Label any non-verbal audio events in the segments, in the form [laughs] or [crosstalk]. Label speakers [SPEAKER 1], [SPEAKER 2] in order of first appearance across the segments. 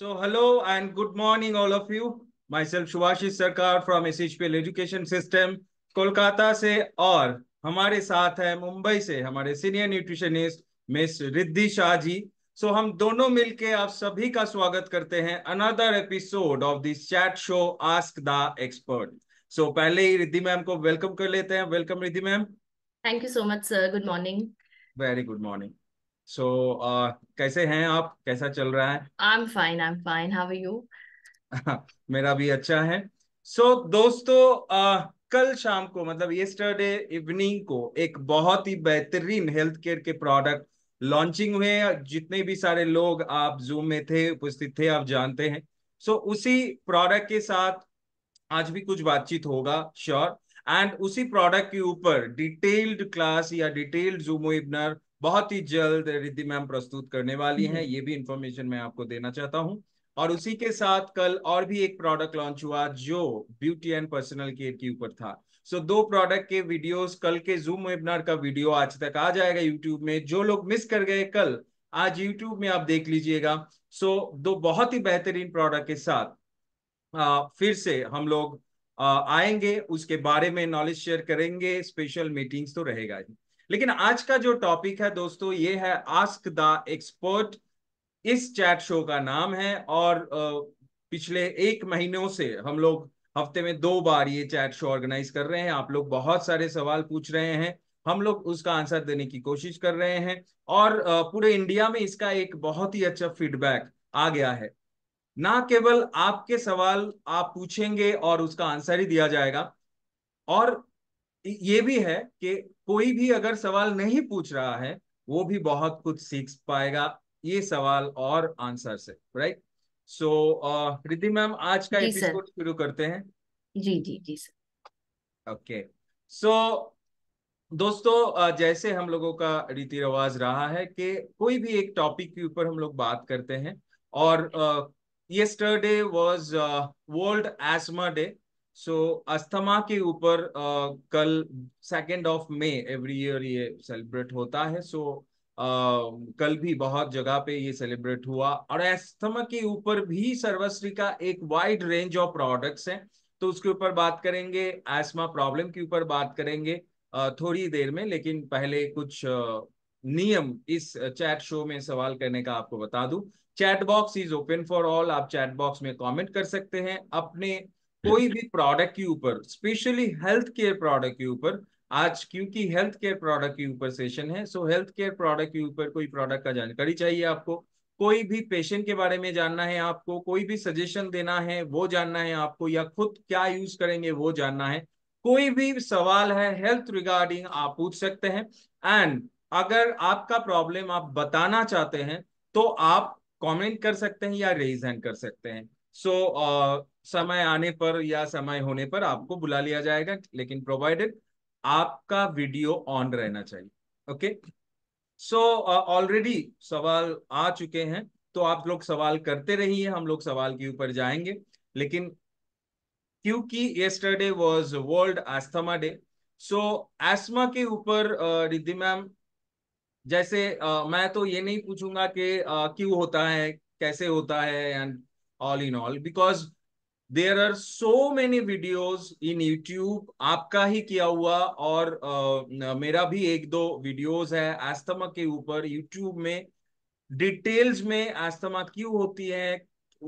[SPEAKER 1] So hello and good morning all of you. Myself Shubhashis Sarkar from SHPL Education System Kolkata से और हमारे साथ है मुंबई से हमारे senior nutritionist miss Riddhi Shah ji so so, हम दोनों मिलके आप सभी का स्वागत करते हैं another episode of this chat show ask the expert so पहले ही रिद्धि मैम को वेलकम कर लेते हैं welcome Riddhi ma'am
[SPEAKER 2] thank you so much sir good morning
[SPEAKER 1] very good morning so, uh, कैसे हैं आप कैसा चल रहा है
[SPEAKER 2] i'm fine i'm fine how are you
[SPEAKER 1] are [laughs] you मेरा भी अच्छा है सो so, दोस्तों uh, कल शाम को मतलब येस्टरडे इवनिंग को एक बहुत ही बेहतरीन हेल्थ केयर के प्रोडक्ट लॉन्चिंग हुए जितने भी सारे लोग आप जूम में थे उपस्थित थे आप जानते हैं सो so, उसी प्रोडक्ट के साथ आज भी कुछ बातचीत होगा श्योर एंड उसी प्रोडक्ट के ऊपर डिटेल्ड क्लास या डिटेल्ड जूम वेबिनार बहुत ही जल्द रिद्धि मैम प्रस्तुत करने वाली हम्म। हैं ये भी इंफॉर्मेशन मैं आपको देना चाहता हूँ और उसी के साथ कल और भी एक प्रोडक्ट लॉन्च हुआ जो ब्यूटी एंड पर्सनल केयर के ऊपर था सो दो प्रोडक्ट के वीडियोस कल के जूम वेबिनार का वीडियो आज तक आ जाएगा यूट्यूब में जो लोग मिस कर गए कल आज यूट्यूब में आप देख लीजिएगा सो दो बहुत ही बेहतरीन प्रोडक्ट के साथ आ, फिर से हम लोग आ, आएंगे उसके बारे में नॉलेज शेयर करेंगे स्पेशल मीटिंग्स तो रहेगा ही लेकिन आज का जो टॉपिक है दोस्तों ये है आस्क द एक्सपर्ट इस चैट शो का नाम है और पिछले एक महीनों से हम लोग हफ्ते में दो बार ये चैट शो ऑर्गेनाइज कर रहे हैं आप लोग बहुत सारे सवाल पूछ रहे हैं हम लोग उसका आंसर देने की कोशिश कर रहे हैं और पूरे इंडिया में इसका एक बहुत ही अच्छा फीडबैक आ गया है ना केवल आपके सवाल आप पूछेंगे और उसका आंसर ही दिया जाएगा और ये भी है कि कोई भी अगर सवाल नहीं पूछ रहा है वो भी बहुत कुछ सीख पाएगा ये सवाल और आंसर से राइट सो रिद्धि मैम आज का एपिसोड शुरू करते हैं जी जी जी सर ओके सो दोस्तों जैसे हम लोगों का रीति रिवाज रहा है कि कोई भी एक टॉपिक के ऊपर हम लोग बात करते हैं और day was world asthma day so so, asthma के ऊपर कल second of May every year ये सेलिब्रेट होता है सो so, Uh, कल भी बहुत जगह पे ये सेलिब्रेट हुआ और अस्थमा के ऊपर भी सर्वश्री का एक वाइड रेंज ऑफ प्रोडक्ट्स हैं तो उसके ऊपर बात करेंगे एस्मा प्रॉब्लम के ऊपर बात करेंगे थोड़ी देर में लेकिन पहले कुछ नियम इस चैट शो में सवाल करने का आपको बता दूं chat box is open for all आप चैट बॉक्स में कमेंट कर सकते हैं अपने कोई भी प्रोडक्ट के ऊपर स्पेशली हेल्थ केयर प्रोडक्ट के ऊपर आज क्योंकि हेल्थ केयर प्रोडक्ट के ऊपर सेशन है सो हेल्थ केयर प्रोडक्ट के ऊपर कोई प्रोडक्ट का जानकारी चाहिए आपको कोई भी पेशेंट के बारे में जानना है आपको कोई भी सजेशन देना है वो जानना है आपको या खुद क्या यूज करेंगे वो जानना है कोई भी सवाल है हेल्थ रिगार्डिंग आप पूछ सकते हैं एंड अगर आपका प्रॉब्लम आप बताना चाहते हैं तो आप कमेंट कर सकते हैं या रेज हैंड कर सकते हैं सो so, uh, समय आने पर या समय होने पर आपको बुला लिया जाएगा लेकिन प्रोवाइडेड आपका वीडियो ऑन रहना चाहिए ओके सो ऑलरेडी सवाल आ चुके हैं तो आप लोग सवाल करते रहिए हम लोग सवाल के ऊपर जाएंगे लेकिन क्योंकि yesterday was world asthma day so asthma के ऊपर uh, रिद्धि मैम जैसे uh, मैं तो ये नहीं पूछूंगा कि uh, क्यों होता है कैसे होता है and all in all because there are so many videos in YouTube आपका ही किया हुआ और uh, मेरा भी एक दो वीडियोज है आस्थमा के ऊपर यूट्यूब में डिटेल्स में आस्थमा क्यों होती है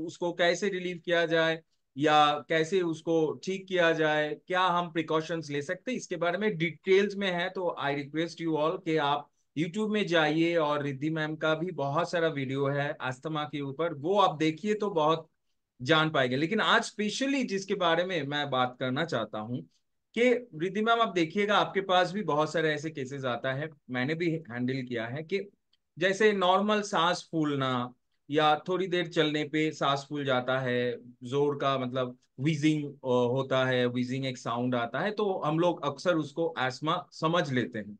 [SPEAKER 1] उसको कैसे रिलीव किया जाए या कैसे उसको ठीक किया जाए क्या हम प्रिकॉशंस ले सकते हैं इसके बारे में डिटेल्स में है तो आई रिक्वेस्ट यू ऑल के आप यूट्यूब में जाइए और रिद्धि मैम का भी बहुत सारा वीडियो है आस्थमा के ऊपर वो आप देखिए तो बहुत जान पाएंगे लेकिन आज स्पेशली जिसके बारे में मैं बात करना चाहता हूँ कि रिद्धि मैम आप देखिएगा आपके पास भी बहुत सारे ऐसे केसेस आता है मैंने भी हैंडल किया है कि जैसे नॉर्मल सांस फूलना या थोड़ी देर चलने पे सांस फूल जाता है जोर का मतलब वीजिंग होता है वीजिंग एक साउंड आता है तो हम लोग अक्सर उसको आसमा समझ लेते हैं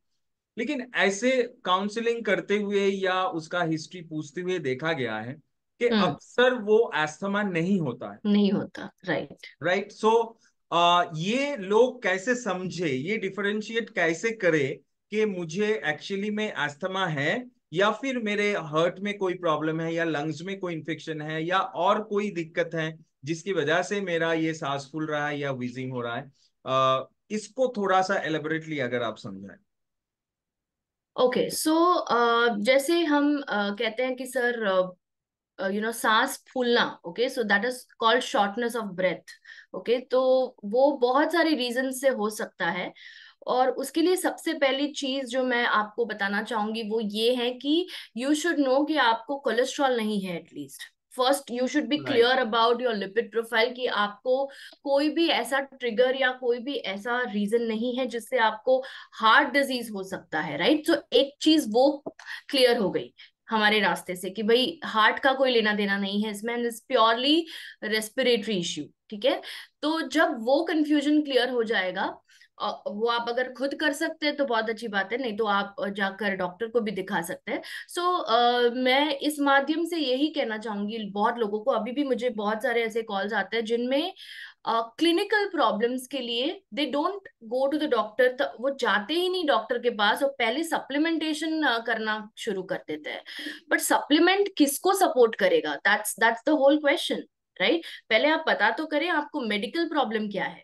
[SPEAKER 1] लेकिन ऐसे काउंसलिंग करते हुए या उसका हिस्ट्री पूछते हुए देखा गया है कि हम्म। अक्सर वो एस्थमा नहीं होता है नहीं होता राइट राइट सो ये लोग कैसे समझे ये डिफरेंशिएट कैसे करे कि मुझे एक्चुअली में एस्थमा है या फिर मेरे हर्ट में कोई प्रॉब्लम है या लंग्स में कोई इन्फेक्शन है या और कोई दिक्कत है जिसकी वजह से मेरा ये सांस फूल रहा है या विजिंग हो रहा है आ, इसको थोड़ा सा एलेबोरेटली अगर आप समझाएं
[SPEAKER 2] okay okay, so so, uh, जैसे हम uh, कहते हैं कि सर यू नो सांस फूलना okay so that is called shortness of breath okay तो वो बहुत सारे रीजन से हो सकता है और उसके लिए सबसे पहली चीज जो मैं आपको बताना चाहूंगी वो ये है कि यू शुड नो कि आपको कोलेस्ट्रॉल नहीं है at least first you should be clear about your lipid profile कि आपको कोई भी ऐसा ट्रिगर या कोई भी ऐसा रीजन नहीं है जिससे आपको हार्ट डिजीज हो सकता है राइट right? सो so, एक चीज वो क्लियर हो गई हमारे रास्ते से कि भाई हार्ट का कोई लेना देना नहीं है इसमें इज प्योरली रेस्पिरेटरी इश्यू ठीक है तो जब वो कंफ्यूजन क्लियर हो जाएगा वो आप अगर खुद कर सकते हैं तो बहुत अच्छी बात है नहीं तो आप जाकर डॉक्टर को भी दिखा सकते हैं सो so, uh, मैं इस माध्यम से यही कहना चाहूंगी बहुत लोगों को अभी भी मुझे बहुत सारे ऐसे कॉल्स आते हैं जिनमें क्लिनिकल uh, प्रॉब्लम्स के लिए they don't go to the doctor वो जाते ही नहीं डॉक्टर के पास और पहले सप्लीमेंटेशन uh, करना शुरू कर देते हैं बट सप्लीमेंट किसको सपोर्ट करेगा that's that's the whole question right पहले आप पता तो करें आपको मेडिकल प्रॉब्लम क्या है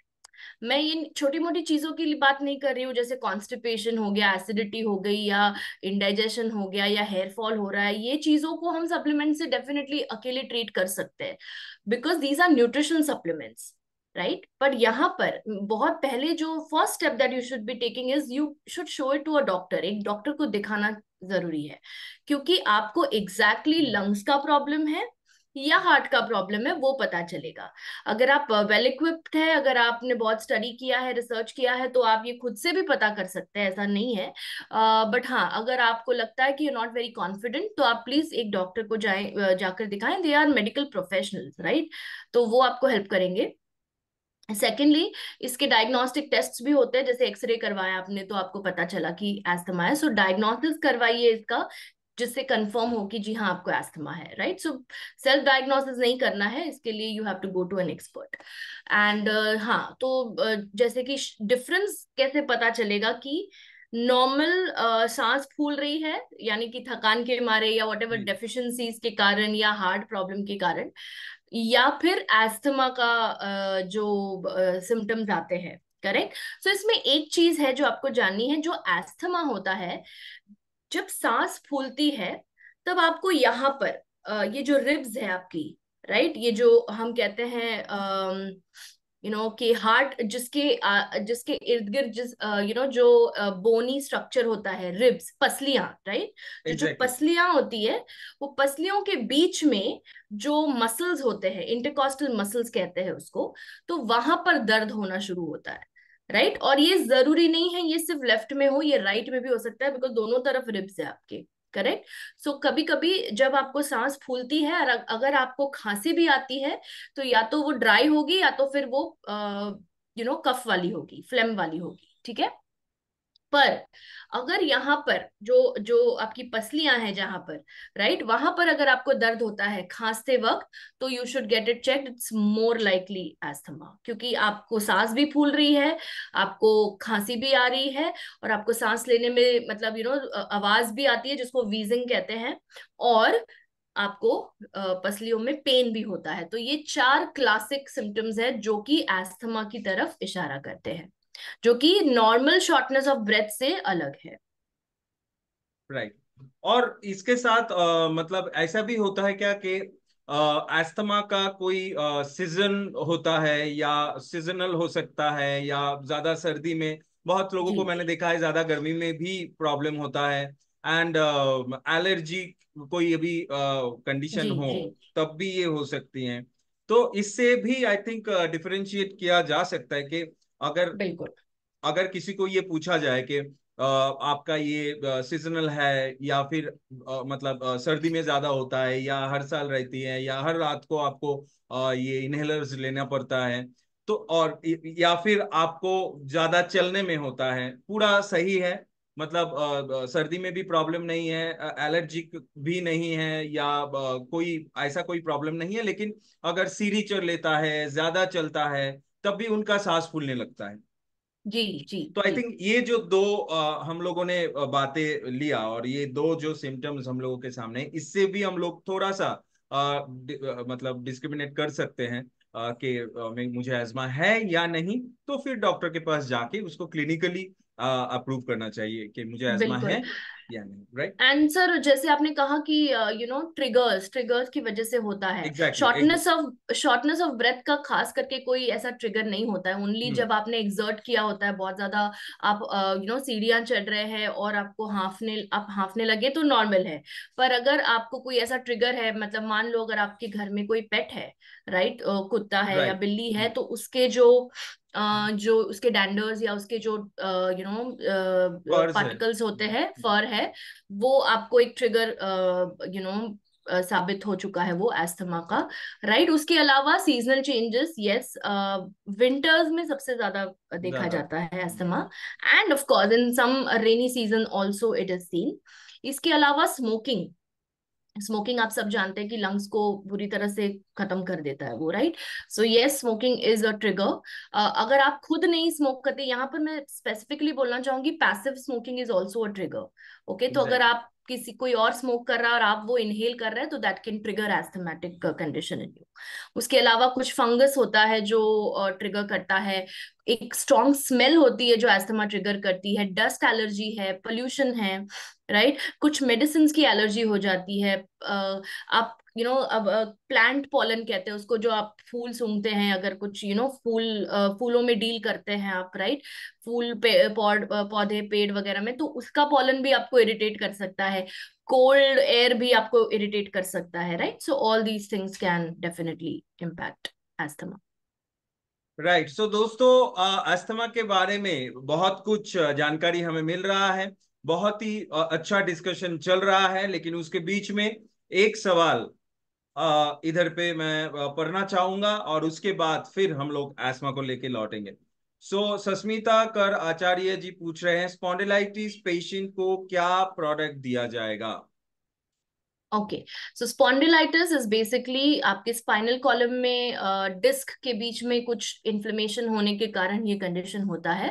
[SPEAKER 2] मैं इन छोटी मोटी चीजों की बात नहीं कर रही हूँ जैसे कॉन्स्टिपेशन हो गया एसिडिटी हो गई या इंडाइजेशन हो गया या हेयर फॉल हो रहा है ये चीजों को हम सप्लीमेंट से डेफिनेटली अकेले ट्रीट कर सकते हैं because these are nutrition supplements right but यहाँ पर बहुत पहले जो first step that you should be taking is you should show it to a doctor एक डॉक्टर को दिखाना जरूरी है क्योंकि आपको एग्जैक्टली exactly लंग्स का प्रॉब्लम है या हार्ट का प्रॉब्लम है वो पता चलेगा अगर आप वेल इक्विप्ड है अगर आपने बहुत स्टडी किया है रिसर्च किया है तो आप ये खुद से भी पता कर सकते हैं ऐसा नहीं है बट uh, हाँ अगर आपको लगता है कि यू नॉट वेरी कॉन्फिडेंट तो आप प्लीज एक डॉक्टर को जाए uh, जाकर दिखाएं they are medical professionals right तो वो आपको हेल्प करेंगे सेकेंडली इसके डायग्नोस्टिक टेस्ट भी होते हैं जैसे एक्सरे करवाया आपने तो आपको पता चला कि एस्थमा है सो डायग्नोसिस करवाइए इसका जिससे कंफर्म हो कि जी हाँ आपको एस्थमा है राइट सो सेल्फ डायग्नोसिस नहीं करना है इसके लिए you have to go to an expert and हाँ तो uh, जैसे कि डिफरेंस कैसे पता चलेगा कि नॉर्मल uh, सांस फूल रही है यानी कि थकान के मारे या वट एवर डेफिशंसीज के कारण या हार्ट प्रॉब्लम के कारण या फिर एस्थमा का uh, जो सिम्टम्स uh, आते हैं करेक्ट सो so, इसमें एक चीज है जो आपको जाननी है जो एस्थमा होता है जब सांस फूलती है तब आपको यहाँ पर ये जो रिब्स है आपकी राइट ये जो हम कहते हैं यू नो कि हार्ट जिसके जिसके इर्द गिर्द जिस यू नो जो बोनी स्ट्रक्चर होता है रिब्स पसलियां राइट जो पसलियां होती है वो पसलियों के बीच में जो मसल्स होते हैं इंटरकॉस्टल मसल्स कहते हैं उसको तो वहां पर दर्द होना शुरू होता है राइट right? और ये जरूरी नहीं है ये सिर्फ लेफ्ट में हो ये राइट right में भी हो सकता है बिकॉज दोनों तरफ रिब्स है आपके करेक्ट सो so, कभी कभी जब आपको सांस फूलती है और अगर आपको खांसी भी आती है तो या तो वो ड्राई होगी या तो फिर वो यू नो कफ वाली होगी फ्लेम वाली होगी ठीक है पर अगर यहाँ पर जो जो आपकी पसलियां हैं जहां पर राइट वहां पर अगर आपको दर्द होता है खांसते वक्त तो you should get it check it's more likely asthma क्योंकि आपको सांस भी फूल रही है आपको खांसी भी आ रही है और आपको सांस लेने में मतलब यू you नो know, आवाज भी आती है जिसको वीजिंग कहते हैं और आपको पसलियों में पेन भी होता है तो ये चार क्लासिक सिम्टम्स है जो कि एस्थमा की तरफ इशारा करते हैं जो कि नॉर्मल शॉर्टनेस ऑफ ब्रेथ से अलग है
[SPEAKER 1] राइट right. और इसके साथ आ, मतलब ऐसा भी होता है क्या कि एस्थमा का कोई आ, सीजन होता है या सीजनल हो सकता है या ज्यादा सर्दी में बहुत लोगों को मैंने देखा है ज्यादा गर्मी में भी प्रॉब्लम होता है एंड एलर्जी uh, कोई अभी कंडीशन uh, हो जी. तब भी ये हो सकती है तो इससे भी आई थिंक डिफरेंशिएट किया जा सकता है कि अगर बिल्कुल अगर किसी को ये पूछा जाए कि आपका ये सीजनल है या फिर आ, मतलब आ, सर्दी में ज्यादा होता है या हर साल रहती है या हर रात को आपको आ, ये इनहेलर्स लेना पड़ता है तो और या फिर आपको ज्यादा चलने में होता है पूरा सही है मतलब आ, सर्दी में भी प्रॉब्लम नहीं है एलर्जिक भी नहीं है या आ, कोई ऐसा कोई प्रॉब्लम नहीं है लेकिन अगर सीरी चढ़ लेता है ज्यादा चलता है तब भी उनका सांस फूलने लगता है जी जी तो आई थिंक ये जो दो आ, हम लोगों ने बातें लिया और ये दो जो सिम्टम्स हम लोगों के सामने इससे भी हम लोग थोड़ा सा आ, डि, आ, मतलब डिस्क्रिमिनेट कर सकते हैं कि मुझे एजमा है या नहीं तो फिर डॉक्टर के पास जाके उसको क्लिनिकली अप्रूव करना चाहिए कि मुझे एजमा है आंसर
[SPEAKER 2] नहीं जैसे आपने कहा कि यू नो ट्रिगर्स ट्रिगर्स की वजह से होता है shortness of shortness of breath का खास करके कोई ऐसा ट्रिगर नहीं होता है ओनली hmm. जब आपने एग्जर्ट किया होता है बहुत ज्यादा आप यू uh, नो सीढ़ियां चढ़ रहे हैं और आपको हाफने आप हाफने लगे तो नॉर्मल है पर अगर आपको कोई ऐसा ट्रिगर है मतलब मान लो अगर आपके घर में कोई पेट है राइट right? uh, कुत्ता है right. या बिल्ली है hmm. तो उसके जो जो उसके डैंडर्स या उसके जो यू नो पार्टिकल्स होते हैं हम्म। फर है वो आपको एक ट्रिगर यू नो साबित हो चुका है वो एस्थमा का राइट right? उसके अलावा सीजनल चेंजेस यस विंटर्स में सबसे ज्यादा देखा जाता है asthma and of course in some rainy season also it is seen इसके अलावा स्मोकिंग स्मोकिंग आप सब जानते हैं कि लंग्स को बुरी तरह से खत्म कर देता है वो राइट सो ये स्मोकिंग इज अ ट्रिगर अगर आप खुद नहीं स्मोक करते यहाँ पर मैं स्पेसिफिकली बोलना चाहूंगी passive smoking is also a trigger okay तो अगर आप किसी कोई और स्मोक कर रहा है और आप वो इनहेल कर रहे हैं तो that can trigger asthmatic condition in you उसके अलावा कुछ फंगस होता है जो ट्रिगर uh, करता है एक स्ट्रॉन्ग स्मेल होती है जो एस्थमा ट्रिगर करती है डस्ट एलर्जी है पोल्यूशन है राइट right? कुछ मेडिसिन की एलर्जी हो जाती है uh, आप यू नो अब प्लांट पॉलन कहते हैं उसको जो आप फूल सूंघते हैं अगर कुछ यू नो फूल फूलों में डील करते हैं आप राइट फूल पे पौड पौधे पेड़ वगैरह में तो उसका पॉलन भी आपको इरिटेट कर सकता है कोल्ड एयर भी आपको इरिटेट कर सकता है right so all these things can definitely impact asthma
[SPEAKER 1] right right. So so, दोस्तों अस्थमा के बारे में बहुत कुछ जानकारी हमें मिल रहा है बहुत ही अच्छा डिस्कशन चल रहा है लेकिन उसके बीच में एक सवाल इधर पे मैं पढ़ना चाहूंगा और उसके बाद फिर हम लोग एस्मा को लेके लौटेंगे सो so, सस्मिता कर आचार्य जी पूछ रहे हैं स्पॉन्डिलाइटिस पेशेंट को क्या प्रोडक्ट दिया जाएगा
[SPEAKER 2] okay so spondylitis is basically आपके स्पाइनल कॉलम में डिस्क uh, के बीच में कुछ इन्फ्लेमेशन होने के कारण ये कंडीशन होता है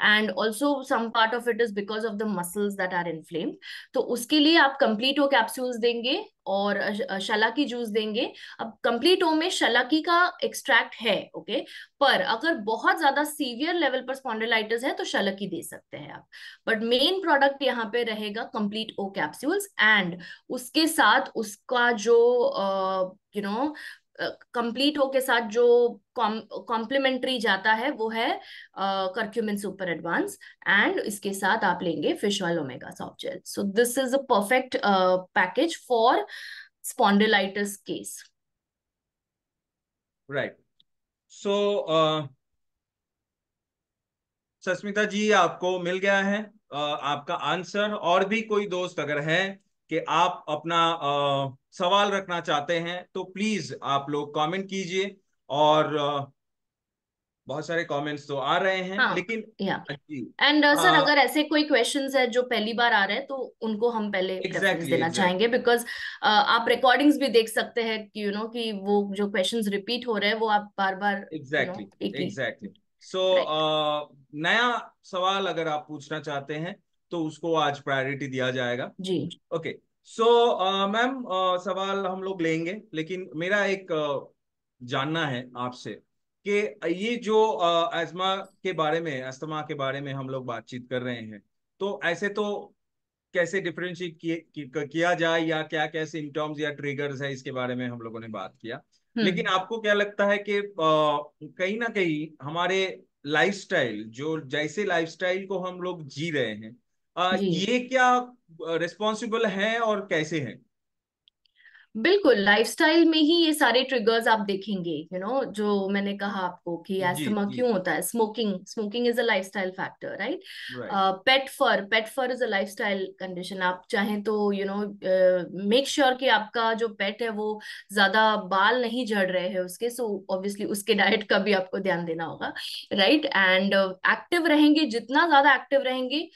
[SPEAKER 2] and also some part of it is because of the muscles that are inflame तो उसके लिए आप कंप्लीट वो कैप्सूल्स देंगे और शलाकी जूस देंगे अब कंप्लीट ओम में शलाकी का एक्सट्रैक्ट है ओके पर अगर बहुत ज्यादा सीवियर लेवल पर स्पॉन्डिलाइटिस है तो शलाकी दे सकते हैं आप बट मेन प्रोडक्ट यहाँ पे रहेगा कंप्लीट ओ कैप्सूल्स एंड उसके साथ उसका जो you uh, know you know, complete हो के साथ जो कॉम्प्लीमेंट्री जाता है वो है करक्यूमिन सुपर एडवांस एंड इसके साथ आप लेंगे fish oil omega soft gel so this is a perfect package for spondylitis case
[SPEAKER 1] right so Sasmita ji आपको मिल गया है uh, आपका आंसर और भी कोई दोस्त अगर है कि आप अपना आ, सवाल रखना चाहते हैं तो प्लीज आप लोग कमेंट कीजिए और आ, बहुत सारे कमेंट्स तो आ रहे हैं हाँ, लेकिन एंड yeah. सर uh, हाँ। अगर
[SPEAKER 2] ऐसे कोई क्वेश्चंस है जो पहली बार आ रहे हैं तो उनको हम पहले exactly, देना exactly. चाहेंगे बिकॉज आप रिकॉर्डिंग्स भी देख सकते हैं कि यू नो कि वो जो क्वेश्चंस रिपीट हो रहे हैं वो आप बार बार एग्जैक्टली
[SPEAKER 1] एग्जैक्टली सो नया सवाल अगर आप पूछना चाहते हैं तो उसको आज प्रायोरिटी दिया जाएगा जी ओके सो मैम सवाल हम लोग लेंगे लेकिन मेरा एक uh, जानना है आपसे कि ये जो एस्मा uh, के बारे में अस्थमा के बारे में हम लोग बातचीत कर रहे हैं तो ऐसे तो कैसे डिफ्रेंशिएट किया, किया जाए या क्या क्या सिम्टम्स या ट्रिगर्स है इसके बारे में हम लोगों ने बात किया हम्म। लेकिन आपको क्या लगता है कि uh, कहीं ना कहीं हमारे लाइफस्टाइल जो जैसे लाइफस्टाइल को हम लोग जी रहे हैं आ, ये क्या रिस्पॉन्सिबल है और कैसे हैं
[SPEAKER 2] बिल्कुल लाइफस्टाइल में ही ये सारे ट्रिगर्स आप देखेंगे यू you नो know, जो मैंने कहा आपको कि एस्थमा क्यों होता है smoking smoking is a lifestyle factor right pet fur pet fur is a lifestyle condition आप चाहें तो यू नो मेक श्योर कि आपका जो पेट है वो ज्यादा बाल नहीं झड़ रहे हैं उसके सो so ऑब्वियसली उसके डाइट का भी आपको ध्यान देना होगा राइट एंड एक्टिव रहेंगे जितना ज्यादा एक्टिव रहेंगे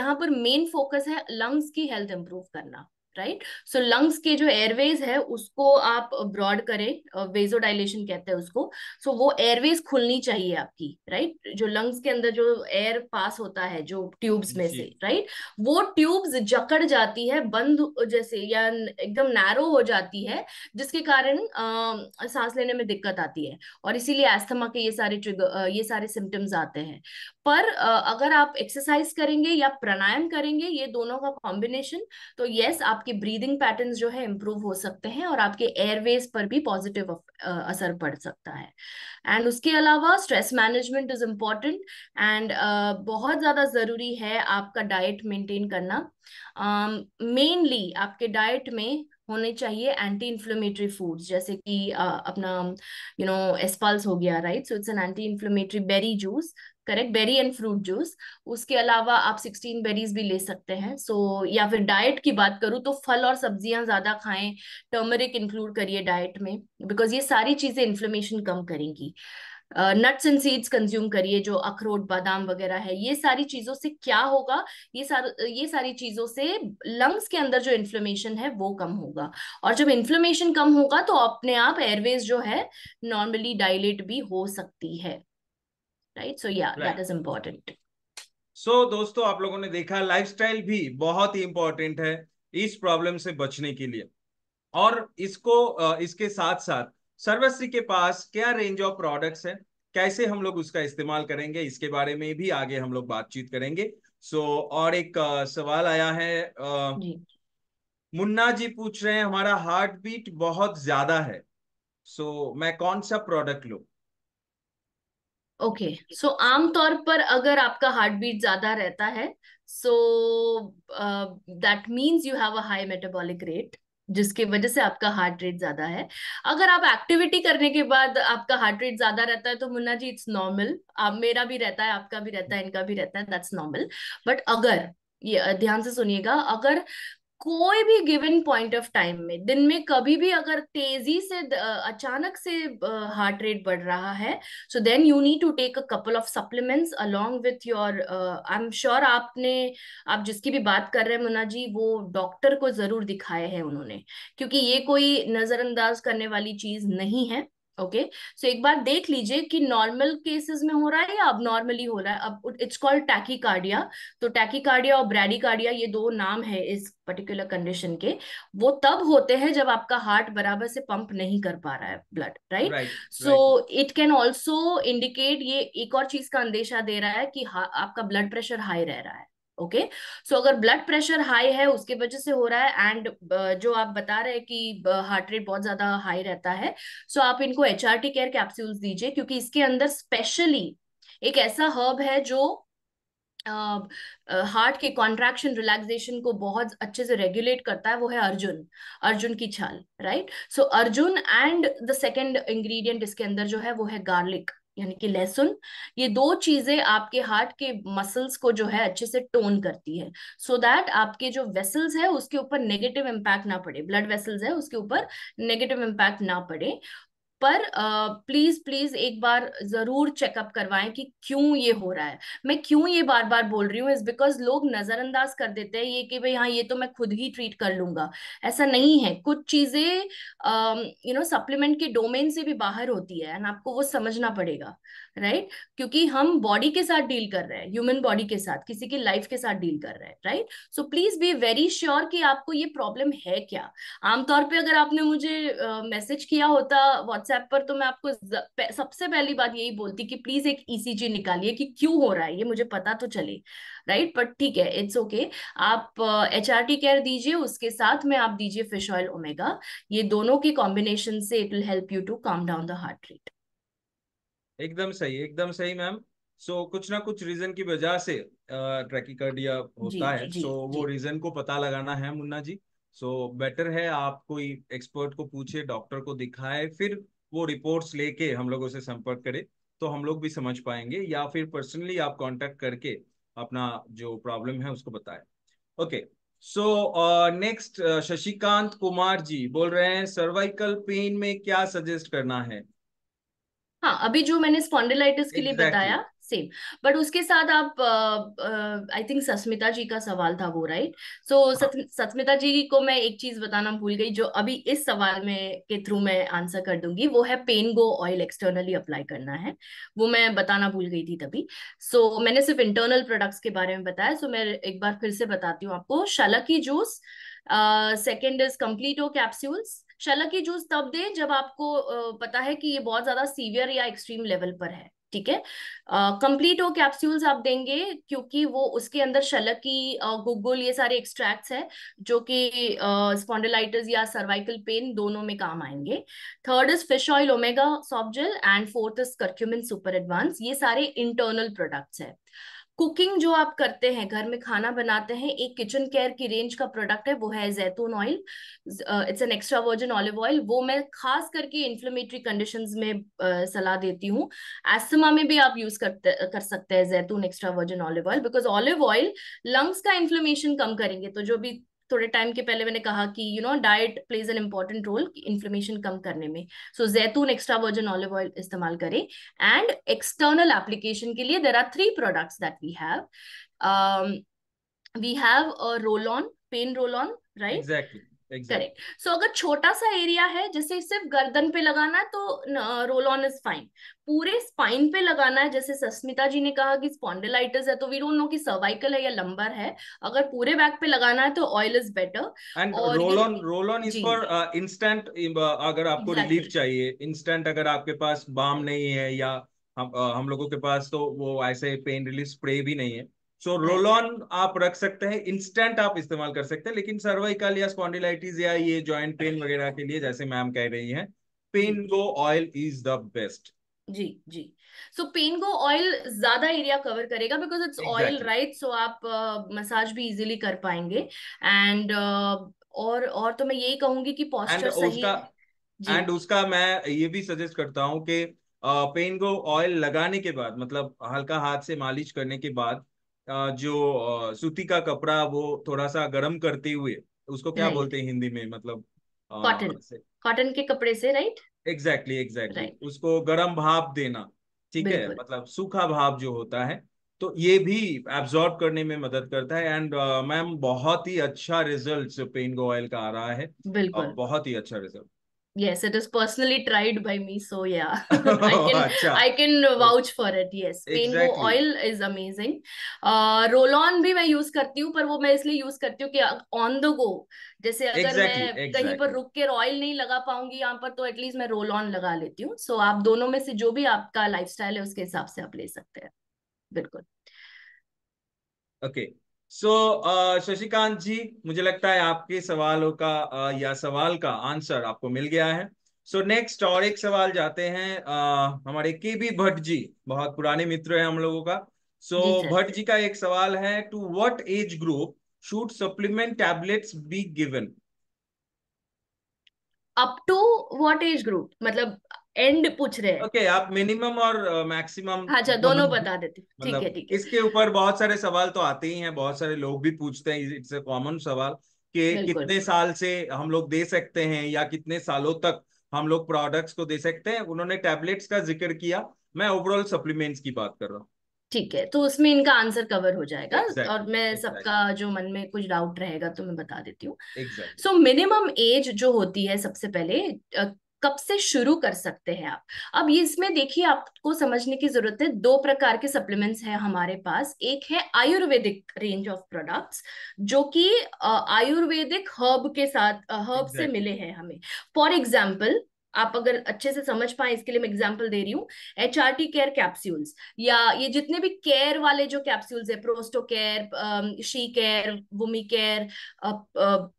[SPEAKER 2] यहाँ पर मेन फोकस है लंग्स की हेल्थ इंप्रूव करना राइट सो लंग्स के जो एयरवेज है उसको आप ब्रॉड करें वेजो डायलेशन कहते हैं उसको सो so, वो एयरवेज खुलनी चाहिए आपकी राइट right? जो लंग्स के अंदर जो एयर पास होता है जो ट्यूब्स में से राइट right? वो ट्यूब्स जकड़ जाती है बंद जैसे या एकदम नैरो हो जाती है जिसके कारण आ, सांस लेने में दिक्कत आती है और इसीलिए एस्थमा के ये सारे ट्रिगर ये सारे सिम्टम्स आते हैं पर अगर आप एक्सरसाइज करेंगे या प्राणायाम करेंगे ये दोनों का कॉम्बिनेशन तो यस आपके ब्रीदिंग पैटर्न जो है इम्प्रूव हो सकते हैं और आपके एयरवेज पर भी पॉजिटिव असर पड़ सकता है एंड उसके अलावा stress management is important and बहुत ज़्यादा ज़रूरी है आपका डाइट मेंटेन करना मेनली um, आपके डाइट में होने चाहिए एंटी इन्फ्लेमेटरी फूड्स जैसे कि uh, अपना यू नो एसपल्स हो गया right so it's an anti inflammatory berry juice correct berry and fruit juice उसके अलावा आप सिक्सटीन बेरीज भी ले सकते हैं सो so, या फिर डाइट की बात करूँ तो फल और सब्जियां ज़्यादा खाएं टर्मरिक इंक्लूड करिए डाइट में बिकॉज ये सारी चीज़ें इन्फ्लेमेशन कम करेंगी नट्स एंड सीड्स कंज्यूम करिए जो अखरोट बादाम वगैरह है ये सारी चीजों से क्या होगा ये सार ये सारी चीजों से लंग्स के अंदर जो इन्फ्लेमेशन है वो कम होगा और जब इन्फ्लेमेशन कम होगा तो अपने आप एयरवेज जो है नॉर्मली डायलेट भी हो सकती है राइट सो या दैट इज इम्पोर्टेंट
[SPEAKER 1] सो दोस्तों आप लोगों ने देखा लाइफस्टाइल भी बहुत ही इंपॉर्टेंट है इस प्रॉब्लम से बचने के लिए और इसको इसके साथ साथ सर्वश्री के पास क्या रेंज ऑफ प्रोडक्ट्स है कैसे हम लोग उसका इस्तेमाल करेंगे इसके बारे में भी आगे हम लोग बातचीत करेंगे सो so, और एक सवाल आया है आ, मुन्ना जी पूछ रहे हैं हमारा हार्ट बीट बहुत ज्यादा है सो so, मैं कौन सा प्रोडक्ट लू
[SPEAKER 2] ओके सो आमतौर पर अगर आपका हार्ट बीट ज्यादा रहता है so that means you have a high metabolic rate जिसके वजह से आपका हार्ट रेट ज्यादा है अगर आप एक्टिविटी करने के बाद आपका हार्ट रेट ज्यादा रहता है तो मुन्ना जी इट्स नॉर्मल आप मेरा भी रहता है आपका भी रहता है इनका भी रहता है दैट्स नॉर्मल बट अगर ये ध्यान से सुनिएगा अगर कोई भी गिवन पॉइंट ऑफ टाइम में दिन में कभी भी अगर तेजी से अचानक से हार्ट रेट बढ़ रहा है so then you need to take a couple of supplements along with your I am sure आपने आप जिसकी भी बात कर रहे हैं मुना जी वो डॉक्टर को जरूर दिखाए हैं उन्होंने क्योंकि ये कोई नजरअंदाज करने वाली चीज नहीं है ओके सो एक बार देख लीजिए कि नॉर्मल केसेस में हो रहा है या अब नॉर्मली हो रहा है अब इट्स कॉल्ड टैकीकार्डिया तो टैकीकार्डिया और ब्रैडीकार्डिया ये दो नाम है इस पर्टिकुलर कंडीशन के वो तब होते हैं जब आपका हार्ट बराबर से पंप नहीं कर पा रहा है blood right so it can also indicate ये एक और चीज का अंदेशा दे रहा है कि आपका ब्लड प्रेशर हाई रह रहा है ओके सो अगर ब्लड प्रेशर हाई है उसके वजह से हो रहा है एंड uh, जो आप बता रहे हैं कि हार्ट uh, रेट बहुत ज्यादा हाई रहता है सो so आप इनको H R T care capsules दीजिए क्योंकि इसके अंदर स्पेशली एक ऐसा हर्ब है जो हार्ट uh, uh के कॉन्ट्रैक्शन रिलैक्सेशन को बहुत अच्छे से रेगुलेट करता है वो है अर्जुन अर्जुन की छाल right so Arjun and the second ingredient इसके अंदर जो है वो है गार्लिक यानी कि लहसुन ये दो चीजें आपके हार्ट के मसल्स को जो है अच्छे से टोन करती है सो so दैट आपके जो वेसल्स है उसके ऊपर नेगेटिव इम्पैक्ट ना पड़े ब्लड वेसल्स है उसके ऊपर नेगेटिव इम्पैक्ट ना पड़े पर प्लीज प्लीज एक बार जरूर चेकअप करवाएं कि क्यों ये हो रहा है मैं क्यों ये बार बार बोल रही हूँ इज बिकॉज लोग नजरअंदाज कर देते हैं ये कि भाई हाँ ये तो मैं खुद ही ट्रीट कर लूंगा ऐसा नहीं है कुछ चीजें यू नो सप्लीमेंट के डोमेन से भी बाहर होती है एंड आपको वो समझना पड़ेगा राइट right? क्योंकि हम बॉडी के साथ डील कर रहे हैं ह्यूमन बॉडी के साथ किसी की लाइफ के साथ डील कर रहे हैं right so please be very sure कि आपको ये प्रॉब्लम है क्या आमतौर पर अगर आपने मुझे मैसेज uh, किया होता व्हाट्सएप पर तो मैं आपको सबसे पहली बात यही बोलती कि प्लीज एक ईसीजी निकालिए कि क्यों हो रहा है ये मुझे पता तो चले राइट बट ठीक है इट्स ओके okay. आप एच आर टी केयर दीजिए उसके साथ में आप दीजिए फिश ऑयल ओमेगा ये दोनों के कॉम्बिनेशन से it will help you to calm down the heart rate
[SPEAKER 1] एकदम सही एकदम सही मैम सो so, कुछ ना कुछ रीजन की वजह से ट्रैकिकार्डिया होता जी, है सो so, वो रीजन को पता लगाना है Munna ji so so, better है आप कोई एक्सपर्ट को पूछे डॉक्टर को दिखाए फिर वो रिपोर्ट्स लेके हम लोगों से संपर्क करें तो हम लोग भी समझ पाएंगे या फिर पर्सनली आप कांटेक्ट करके अपना जो प्रॉब्लम है उसको बताएं okay so next Shashikant Kumar ji बोल रहे हैं सर्वाइकल पेन में क्या सजेस्ट करना है
[SPEAKER 2] हाँ अभी जो मैंने स्पॉन्डिलाइटिस exactly. के लिए बताया सेम बट उसके साथ आप आई थिंक सस्मिता जी का सवाल था वो राइट सो सस्मिता जी को मैं एक चीज बताना भूल गई जो अभी इस सवाल में के थ्रू मैं आंसर कर दूंगी वो है pain go oil externally apply करना है वो मैं बताना भूल गई थी तभी सो so, मैंने सिर्फ इंटरनल प्रोडक्ट्स के बारे में बताया सो so, मैं एक बार फिर से बताती हूँ आपको शलकी जूस सेकेंड इज कम्प्लीटो कैप्सूल्स शलकी जूस तब दें जब आपको uh, पता है कि ये बहुत ज्यादा सीवियर या एक्सट्रीम लेवल पर है ठीक है कंप्लीट वो कैप्सूल्स आप देंगे क्योंकि वो उसके अंदर शलक की गुगुल ये सारे एक्सट्रैक्ट्स है जो कि स्पॉन्डिलाइटिस या सर्वाइकल पेन दोनों में काम आएंगे third is fish oil omega soft gel and fourth is curcumin super advance ये सारे इंटरनल प्रोडक्ट्स है कुकिंग जो आप करते हैं घर में खाना बनाते हैं एक किचन केयर की रेंज का प्रोडक्ट है वो है जैतून oil it's an extra virgin olive oil वो मैं खास करके इन्फ्लेमेटरी कंडीशन में uh, सलाह देती हूँ एस्थमा में भी आप यूज करते कर सकते हैं जैतून extra virgin olive oil because olive oil lungs का इन्फ्लेमेशन कम करेंगे तो जो भी थोड़े टाइम के पहले मैंने कहा कि you know diet plays an important role inflammation कम करने में सो जैतून एक्स्ट्रा वर्जन ऑलिव ऑयल इस्तेमाल करें एंड एक्सटर्नल एप्लीकेशन के लिए there are three products that we have we have roll on pain roll on right correct exactly. So so, अगर छोटा सा एरिया है जैसे सिर्फ गर्दन पे लगाना है तो रोल ऑन इज फाइन पूरे स्पाइन पे लगाना है जैसे सस्मिता जी ने कहा कि स्पॉन्डेलाइटिस है तो वी डोंट नो कि सर्वाइकल है या लंबर है अगर पूरे बैक पे लगाना है तो oil is better and roll
[SPEAKER 1] on roll on is for instant अगर आपको exactly. रिलीफ चाहिए इंस्टेंट अगर आपके पास बाम नहीं है या हम uh, हम लोगों के पास तो वो ऐसे पेन रिलीफ स्प्रे भी नहीं है सो रोल ऑन आप रख सकते हैं इंस्टेंट आप इस्तेमाल कर सकते हैं लेकिन सर्वाइकल या स्पॉन्डिलाइटिस या ये ज्वाइंट पेन वगैरह के लिए जैसे मैम कह रही हैं pain go oil is the best जी जी
[SPEAKER 2] सो पेन गो ऑयल ज्यादा एरिया कवर करेगा because it's oil right so आप मसाज uh, भी इजीली कर पाएंगे एंड uh, और और तो मैं यही कहूंगी कि पॉस्चर सही
[SPEAKER 1] एंड उसका मैं ये भी सजेस्ट करता हूँ कि पेन गो ऑयल लगाने के बाद मतलब हल्का हाथ से मालिश करने के बाद जो सूती का कपड़ा वो थोड़ा सा गर्म करते हुए उसको क्या बोलते हैं हिंदी में मतलब कॉटन
[SPEAKER 2] कॉटन के कपड़े से राइट
[SPEAKER 1] एग्जैक्टली एग्जैक्टली उसको गर्म भाप देना ठीक है मतलब सूखा भाप जो होता है तो ये भी एब्जॉर्ब करने में मदद करता है एंड मैम बहुत ही अच्छा रिजल्ट पेन ऑयल का आ रहा है बिल्कुल बहुत ही अच्छा result
[SPEAKER 2] yes it is personally tried by me so yeah i
[SPEAKER 1] can Achha. i
[SPEAKER 2] can vouch for it yes exactly. pain oil is amazing uh, roll on bhi main use karti hu par wo main isliye use karti hu ki on the go जैसे अगर exactly, मैं exactly. कहीं पर रुक के oil नहीं लगा पाऊंगी यहाँ पर तो एटलीस्ट मैं रोल ऑन लगा लेती हूँ सो so, आप दोनों में से जो भी आपका लाइफस्टाइल है उसके हिसाब से आप ले सकते हैं
[SPEAKER 1] बिल्कुल okay okay. So so, uh, Shashikant ji मुझे लगता है आपके सवालों का uh, या सवाल का आंसर आपको मिल गया है सो so, नेक्स्ट और एक सवाल जाते हैं uh, हमारे के बी भट्ट जी बहुत पुराने मित्र हैं हम लोगों का सो so, भट्ट जी का एक सवाल है to what age group should supplement tablets be given
[SPEAKER 2] up to what age group मतलब एंड पूछ रहे हैं ओके
[SPEAKER 1] okay, आप मिनिमम और मैक्सिमम uh, हाँ, अच्छा दोनों, दोनों बता
[SPEAKER 2] देते ठीक है मतलब ठीक
[SPEAKER 1] है इसके ऊपर बहुत सारे सवाल तो आते ही हैं बहुत सारे लोग भी पूछते हैं इट्स अ कॉमन सवाल कि कितने साल से हम लोग दे सकते हैं या कितने सालों तक हम लोग प्रोडक्ट्स को दे सकते हैं उन्होंने टैबलेट्स का जिक्र किया मैं ओवरऑल सप्लीमेंट्स की बात कर रहा हूँ
[SPEAKER 2] ठीक है तो उसमें इनका आंसर कवर हो जाएगा exactly, और मैं exactly. सबका जो मन में कुछ डाउट रहेगा तो मैं बता देती हूँ सो मिनिमम एज जो होती है सबसे पहले uh, कब से शुरू कर सकते हैं आप अब इसमें देखिए आपको समझने की जरूरत है दो प्रकार के सप्लीमेंट्स हैं हमारे पास एक है आयुर्वेदिक रेंज ऑफ प्रोडक्ट्स जो कि आयुर्वेदिक हर्ब के साथ हर्ब exactly. से मिले हैं हमें फॉर एग्जाम्पल आप अगर अच्छे से समझ पाए इसके लिए मैं एग्जाम्पल दे रही हूँ H R T care capsules या ये जितने भी केयर वाले जो कैप्स्यूल्स है प्रोस्टो केयर शी केयर वुमी care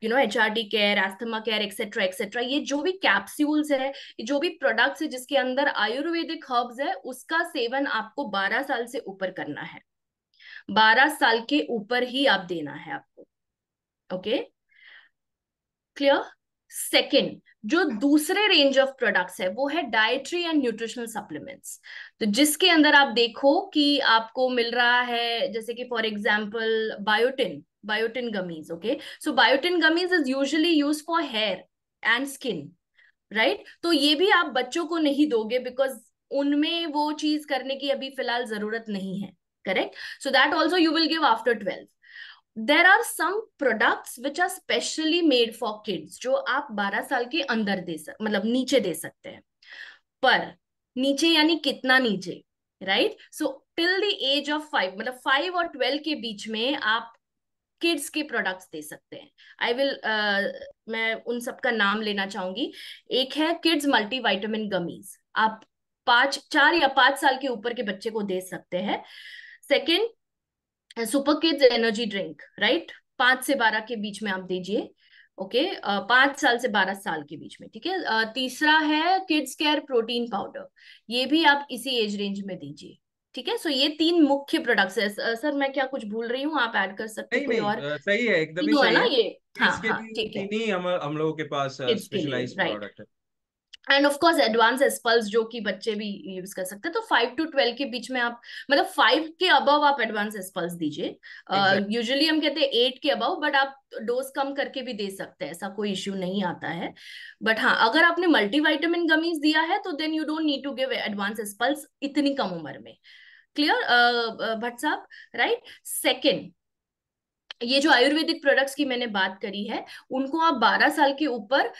[SPEAKER 2] you know H care asthma care etcetera etcetera ये जो भी कैप्स्यूल्स है जो भी प्रोडक्ट्स है जिसके अंदर आयुर्वेदिक हर्ब्स है उसका सेवन आपको बारह साल से ऊपर करना है बारह साल के ऊपर ही आप देना है आपको ओके क्लियर सेकेंड जो दूसरे रेंज ऑफ प्रोडक्ट्स है वो है डायट्री एंड न्यूट्रिशनल सप्लीमेंट्स तो जिसके अंदर आप देखो कि आपको मिल रहा है जैसे कि for example biotin biotin gummies okay so biotin gummies is usually use for hair and skin right तो ये भी आप बच्चों को नहीं दोगे बिकॉज उनमें वो चीज करने की अभी फिलहाल जरूरत नहीं है correct so that also you will give after twelve there are some products which are specially made for kids जो आप 12 साल के अंदर दे सक मतलब नीचे दे सकते हैं पर नीचे यानी कितना नीचे right so till the age of five मतलब फाइव और ट्वेल्व के बीच में आप किड्स के प्रोडक्ट्स दे सकते हैं आई विल uh, मैं उन सबका नाम लेना चाहूंगी एक है किड्स वाइटामिन गमीज आप पांच चार या पांच साल के ऊपर के बच्चे को दे सकते हैं second super kids energy drink right पांच से बारह के बीच में आप दीजिए ओके पांच साल से बारह साल के बीच में ठीक है तीसरा है किड्स केयर प्रोटीन पाउडर ये भी आप इसी एज रेंज में दीजिए ठीक है सो ये तीन मुख्य प्रोडक्ट्स है सर मैं क्या कुछ भूल रही हूँ आप ऐड कर सकते हैं और
[SPEAKER 1] सही है एकदम ही है ना ये
[SPEAKER 2] हाँ हाँ ठीक है
[SPEAKER 1] हम हम लोगों के पास स्पेशलाइज्ड प्रोडक्ट है
[SPEAKER 2] एंड ऑफ कोर्स एडवांस एसपल्स जो कि बच्चे भी यूज कर सकते हैं तो फाइव टू ट्वेल्व के बीच में आप मतलब फाइव के अबव आप एडवांस एसपल्स दीजिए यूजली हम कहते हैं एट के अबव बट आप डोज कम करके भी दे सकते हैं ऐसा कोई इश्यू नहीं आता है बट हाँ अगर आपने मल्टीवाइटामिन गमीज दिया है तो then you don't need to give advance एसपल्स इतनी कम उम्र में क्लियर भट्ट साहब राइट सेकेंड ये जो आयुर्वेदिक प्रोडक्ट्स की मैंने बात करी है उनको आप 12 साल के ऊपर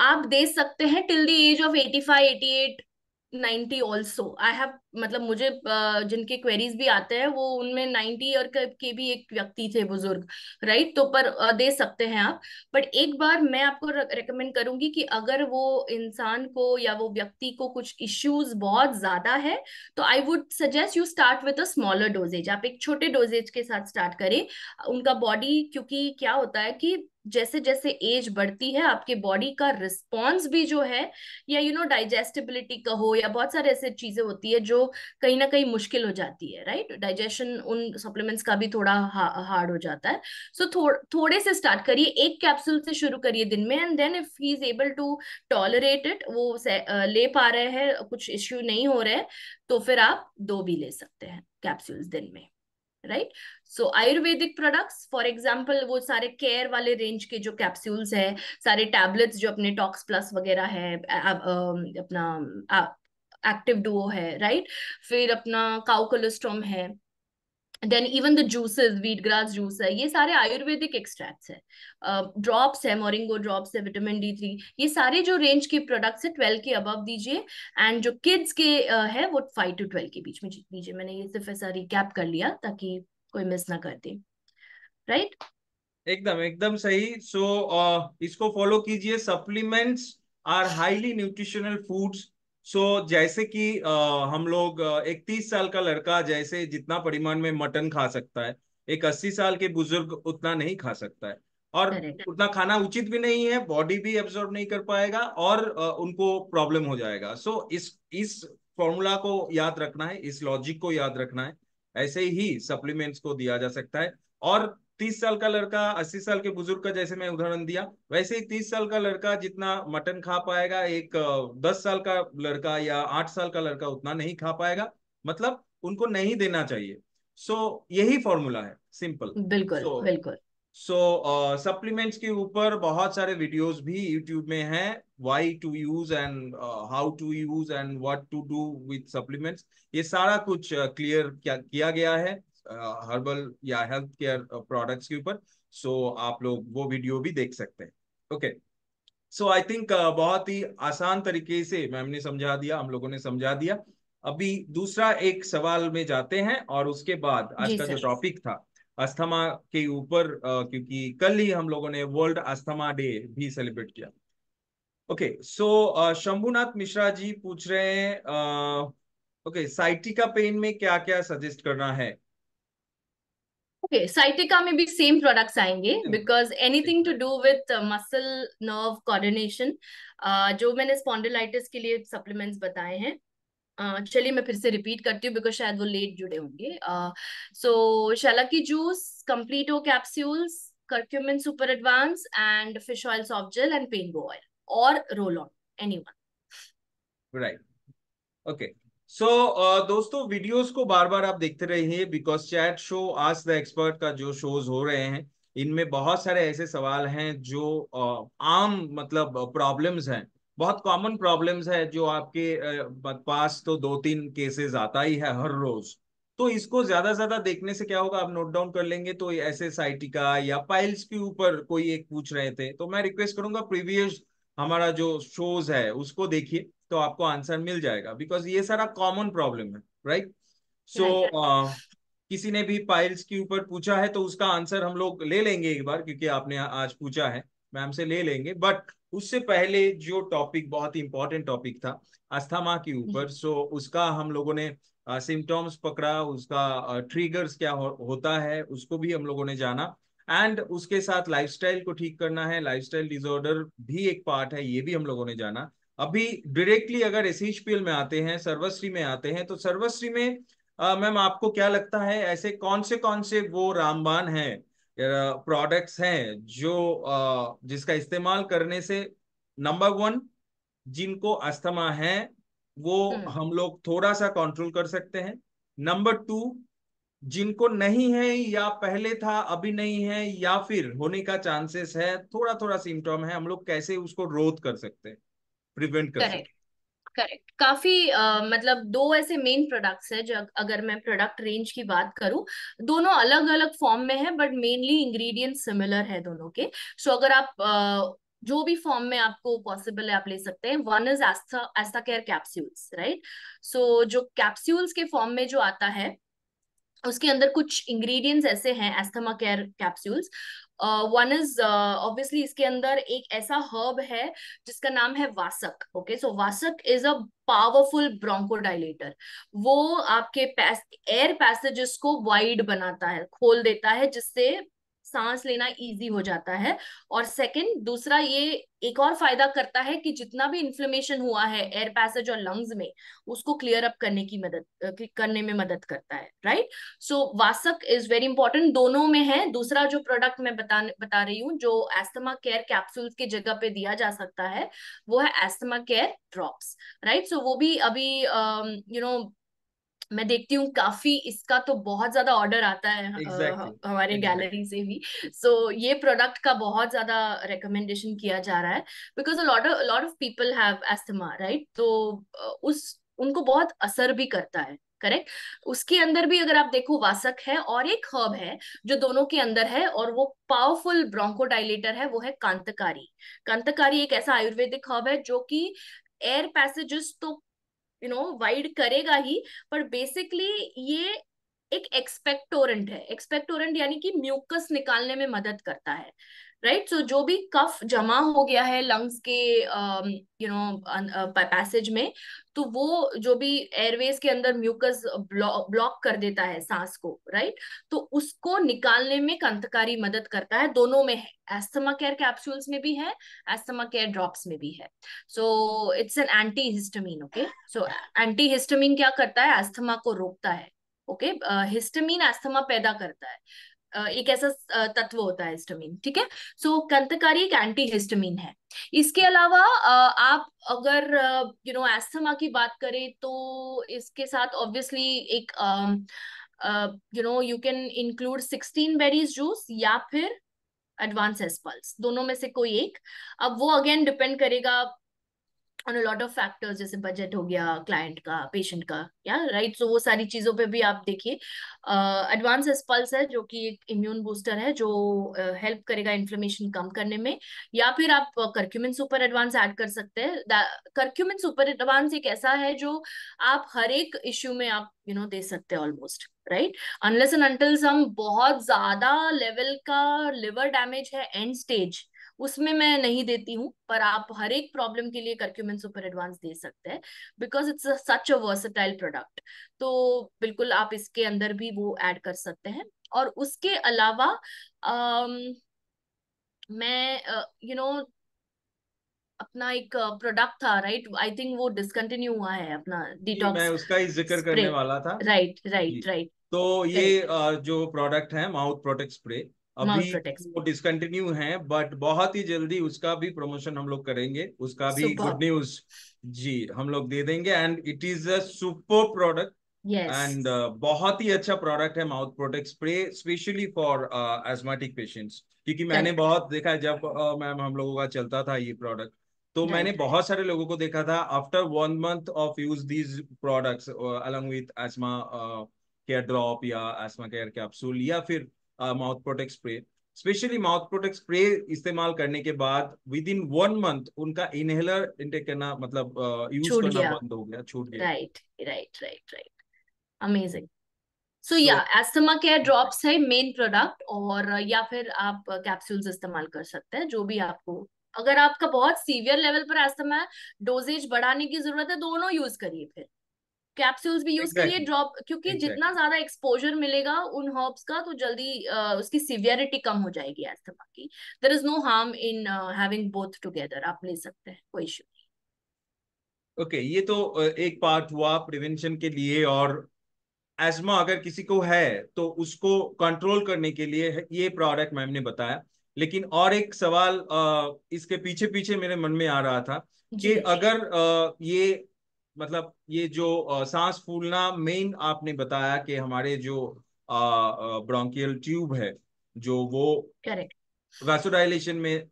[SPEAKER 2] आप दे सकते हैं till the age of eighty five eighty eight ninety also I have मतलब मुझे जिनके क्वेरीज भी आते हैं वो उनमें नाइन्टी ईयर के भी एक व्यक्ति थे बुजुर्ग राइट तो पर दे सकते हैं आप बट एक बार मैं आपको रेकमेंड करूंगी कि अगर वो इंसान को या वो व्यक्ति को कुछ इश्यूज बहुत ज्यादा है तो I would suggest you start with a smaller doses आप एक छोटे डोजेज के साथ स्टार्ट करें उनका बॉडी क्योंकि क्या होता है कि जैसे जैसे एज बढ़ती है आपके बॉडी का रिस्पॉन्स भी जो है या यू नो डाइजेस्टिबिलिटी का हो या बहुत सारे ऐसे चीजें होती है जो कहीं ना कहीं मुश्किल हो जाती है राइट right? डाइजेशन उन सप्लीमेंट्स का भी थोड़ा हा, हार्ड हो जाता है सो so, थो, थोड़े से स्टार्ट करिए एक कैप्सूल से शुरू करिए दिन में and then if he is able to tolerate it वो ले पा रहे हैं कुछ इश्यू नहीं हो रहे हैं तो फिर आप दो भी ले सकते हैं कैप्सूल्स दिन में right so Ayurvedic products for example वो सारे केयर वाले रेंज के जो कैप्सूल्स है सारे टैबलेट्स जो अपने टॉक्स प्लस वगैरह है अपना एक्टिव डुओ है राइट फिर अपना काउ काउकोलोस्ट्रम है then even the juices wheat grass juice है ये सारे आयुर्वेदिक एक्सट्रैक्ट्स है ड्रॉप्स uh, है मोरिंगो ड्रॉप्स है विटामिन डी थ्री ये सारे जो रेंज के प्रोडक्ट्स है ट्वेल्व के अबव दीजिए एंड जो किड्स के uh, है वो फाइव टू ट्वेल्व के बीच में दीजिए मैंने ये सिर्फ ऐसा रिकैप कर लिया ताकि कोई मिस ना कर दे
[SPEAKER 1] राइट right? एकदम एकदम सही सो so, uh, इसको फॉलो कीजिए supplements are highly nutritional foods so so, जैसे कि हम लोग एक तीस साल का लड़का जैसे जितना परिमाण में मटन खा सकता है एक अस्सी साल के बुजुर्ग उतना नहीं खा सकता है और उतना खाना उचित भी नहीं है बॉडी भी एब्जॉर्ब नहीं कर पाएगा और उनको प्रॉब्लम हो जाएगा सो so, इस इस फॉर्मूला को याद रखना है इस लॉजिक को याद रखना है ऐसे ही सप्लीमेंट्स को दिया जा सकता है और तीस साल का लड़का अस्सी साल के बुजुर्ग का जैसे मैं उदाहरण दिया वैसे ही तीस साल का लड़का जितना मटन खा पाएगा एक दस साल का लड़का या आठ साल का लड़का उतना नहीं खा पाएगा मतलब उनको नहीं देना चाहिए सो so, यही फॉर्मूला है सिंपल बिल्कुल so, बिल्कुल सो सप्लीमेंट्स के ऊपर बहुत सारे वीडियोस भी यूट्यूब में हैं why to use and how to use and what to do with supplements ये सारा कुछ क्लियर uh, किया, किया गया है हर्बल या हेल्थ केयर प्रोडक्ट्स के ऊपर सो आप लोग वो वीडियो भी देख सकते हैं ओके सो आई थिंक बहुत ही आसान तरीके से मैम ने समझा दिया हम लोगों ने समझा दिया अभी दूसरा एक सवाल में जाते हैं और उसके बाद आज का जो टॉपिक था अस्थमा के ऊपर क्योंकि कल ही हम लोगों ने वर्ल्ड अस्थमा डे भी सेलिब्रेट किया ओके सो शंभुनाथ मिश्रा जी पूछ रहे हैं ओके साइटिका पेन में क्या क्या सजेस्ट करना है
[SPEAKER 2] ओके साइटिका में भी सेम प्रोडक्ट्स आएंगे because anything to do with muscle nerve coordination जो मैंने स्पॉन्डिलाइटिस के लिए सप्लीमेंट्स बताए हैं uh, चलिए मैं फिर से रिपीट करती हूँ बिकॉज शायद वो लेट जुड़े होंगे सो uh, शला की जूस कंप्लीटो capsules curcumin super advance and fish oil soft gel and pain oil और roll on any
[SPEAKER 1] one right okay so so, uh, दोस्तों वीडियोस को बार बार आप देखते रहिए बिकॉज चैट शो आज द एक्सपर्ट का जो शोज हो रहे हैं इनमें बहुत सारे ऐसे सवाल हैं जो uh, आम मतलब प्रॉब्लम्स uh, हैं बहुत कॉमन प्रॉब्लम्स है जो आपके uh, पास तो दो तीन केसेस आता ही है हर रोज तो इसको ज्यादा ज्यादा देखने से क्या होगा आप नोट डाउन कर लेंगे तो ऐसे साइटिका या पाइल्स के ऊपर कोई एक पूछ रहे थे तो मैं रिक्वेस्ट करूंगा प्रीवियस हमारा जो शोज है उसको देखिए तो आपको आंसर मिल जाएगा बिकॉज ये सारा कॉमन प्रॉब्लम है राइट सो uh, किसी ने भी पाइल्स के ऊपर पूछा है तो उसका आंसर हम लोग ले लेंगे एक बार क्योंकि आपने आज पूछा है मैम से ले लेंगे बट उससे पहले जो टॉपिक बहुत ही इंपॉर्टेंट टॉपिक था अस्थमा के हम्म। ऊपर सो so, उसका हम लोगों ने सिम्टोम्स पकड़ा उसका ट्रिगर्स uh, क्या हो, होता है उसको भी हम लोगों ने जाना एंड उसके साथ लाइफस्टाइल को ठीक करना है लाइफस्टाइल डिसऑर्डर भी एक पार्ट है ये भी हम लोगों ने जाना अभी डायरेक्टली अगर एस में आते हैं सर्वश्री में आते हैं तो सर्वश्री में मैम आपको क्या लगता है ऐसे कौन से कौन से वो रामबान है प्रोडक्ट्स हैं जो आ, जिसका इस्तेमाल करने से नंबर वन जिनको अस्थमा है वो हम्म। हम लोग थोड़ा सा कंट्रोल कर सकते हैं नंबर टू जिनको नहीं है या पहले था अभी नहीं है या फिर होने का चांसेस है थोड़ा थोड़ा सिम्टम है हम लोग कैसे उसको रोध कर सकते हैं प्रिवेंट कर सकते
[SPEAKER 2] करेक्ट काफी uh, मतलब दो ऐसे मेन प्रोडक्ट्स है जो अगर मैं प्रोडक्ट रेंज की बात करूं दोनों अलग अलग फॉर्म में है बट मेनली इंग्रेडिएंट सिमिलर है दोनों के सो so, अगर आप uh, जो भी फॉर्म में आपको पॉसिबल है आप ले सकते हैं one is asthma asthma care capsules right so जो कैप्स्यूल्स के फॉर्म में जो आता है उसके अंदर कुछ इंग्रेडिएंट्स ऐसे हैं asthma care capsules one is obviously इसके अंदर एक ऐसा हर्ब है जिसका नाम है वासक okay so vasaka is a powerful bronchodilator वो आपके एयर पैसेजेस को वाइड बनाता है खोल देता है जिससे सांस लेना इजी हो जाता है और सेकंड दूसरा ये एक और फायदा करता है कि जितना भी इन्फ्लेमेशन हुआ है एयर पैसेज और लंग्स में उसको क्लियर अप करने की मदद करने में मदद करता है right so vasaka is very important दोनों में है दूसरा जो प्रोडक्ट मैं बता बता रही हूँ जो एस्थमा केयर कैप्सूल की जगह पे दिया जा सकता है वो है asthma care drops right so वो भी अभी यू नो मैं देखती हूँ काफी इसका तो बहुत ज्यादा ऑर्डर आता है exactly. हमारे exactly. गैलरी से भी सो so, ये प्रोडक्ट का बहुत ज्यादा रिकमेंडेशन किया जा रहा है because lot of people have asthma right तो उस उनको बहुत असर भी करता है करेक्ट उसके अंदर भी अगर आप देखो वासक है और एक हर्ब है जो दोनों के अंदर है और वो पावरफुल ब्रोंकोडाइलेटर है वो है कांतकारी कांतकारी एक ऐसा आयुर्वेदिक हर्ब है जो कि एयर पैसेजेस तो यू नो वाइड करेगा ही पर बेसिकली ये एक एक्सपेक्टोरेंट है एक्सपेक्टोरेंट यानी कि म्यूकस निकालने में मदद करता है राइट सो जो भी कफ जमा हो गया है लंग्स के यू नो पैसेज में तो वो जो भी एयरवेज के अंदर म्यूकस ब्लॉक कर देता है सांस को राइट तो उसको निकालने में कंतकारी मदद करता है दोनों में है एस्थमा केयर कैप्सूल्स में भी है एस्थमा केयर ड्रॉप्स में भी है so it's an antihistamine okay so antihistamine क्या करता है एस्थमा को रोकता है ओके हिस्टामिन एस्थमा पैदा करता है एक ऐसा तत्व होता है हिस्टामिन ठीक है सो कंतकारी एक एंटी हिस्टामिन है इसके अलावा आप अगर यू नो एस्थमा की बात करें तो इसके साथ ऑब्वियसली एक you know you can include sixteen berries juice या फिर एडवांस एस्पल्स दोनों में से कोई एक अब वो अगेन डिपेंड करेगा ऑन लॉट ऑफ फैक्टर्स जैसे बजट हो गया क्लाइंट का पेशेंट का या राइट सो वो सारी चीजों पे भी आप देखिए एडवांस एस्पल्स है जो कि एक इम्यून बूस्टर है जो हेल्प uh, करेगा इन्फ्लेमेशन कम करने में या फिर आप करक्यूमिन सुपर एडवांस ऐड कर सकते हैं करक्यूमिन सुपर एडवांस एक ऐसा है जो आप हर एक इश्यू में आप यू you नो know, दे सकते हैं almost right unless and until हम बहुत ज्यादा लेवल का लिवर डैमेज है एंड स्टेज उसमें मैं नहीं देती हूँ पर आप हर एक प्रॉब्लम के लिए कर्क्यूमिन सुपर एडवांस दे सकते हैं because it's such a versatile product तो बिल्कुल आप इसके अंदर भी वो ऐड कर सकते हैं और उसके अलावा अम, मैं यू नो you know, अपना एक प्रोडक्ट था राइट आई थिंक वो डिसकंटिन्यू हुआ है अपना डिटॉक्स मैं
[SPEAKER 1] उसका ही जिक्र करने वाला था
[SPEAKER 2] राइट राइट राइट
[SPEAKER 1] तो ये जो प्रोडक्ट है माउथ प्रोटेक्ट स्प्रे अभी वो डिसकंटिन्यू है बट बहुत ही जल्दी उसका भी प्रमोशन हम लोग करेंगे उसका भी गुड न्यूज जी हम लोग दे देंगे and it is a super product and बहुत ही अच्छा प्रोडक्ट है mouth protect spray specially for asthmatic patients क्योंकि मैंने बहुत देखा है जब uh, मैम हम लोगों का चलता था ये प्रोडक्ट तो right. मैंने बहुत सारे लोगों को देखा था after one month of use these products along with asthma care drop या एस्मा केयर कैप्सूल या फिर mouth protect spray specially mouth protect spray इस्तेमाल करने के बाद विद इन वन मंथ उनका इनहेलर इंटेक करना मतलब यूज uh, करना बंद हो गया छूट गया right
[SPEAKER 2] right right right amazing so या एस्थमा केयर ड्रॉप्स है मेन प्रोडक्ट और uh, या फिर आप कैप्सूल्स uh, इस्तेमाल कर सकते हैं जो भी आपको अगर आपका बहुत सीवियर लेवल पर एस्थमा है डोजेज बढ़ाने की जरूरत है दोनों यूज करिए फिर कैप्सूल्स भी यूज करिए ड्रॉप क्योंकि जितना ज्यादा एक्सपोजर मिलेगा उन हर्ब्स का तो जल्दी uh, उसकी सिवियरिटी कम हो जाएगी एस्थमा की there is no harm in having both together आप ले सकते हैं कोई इश्यू
[SPEAKER 1] नहीं ओके okay, ये तो एक पार्ट हुआ प्रिवेंशन के लिए और एस्मा अगर किसी को है तो उसको कंट्रोल करने के लिए ये प्रोडक्ट मैम ने बताया लेकिन और एक सवाल इसके पीछे पीछे मेरे मन में आ रहा था कि अगर ये मतलब ये जो सांस फूलना मेन आपने बताया कि हमारे जो ब्रोंकियल ट्यूब है जो वो वैसोडाइलेशन में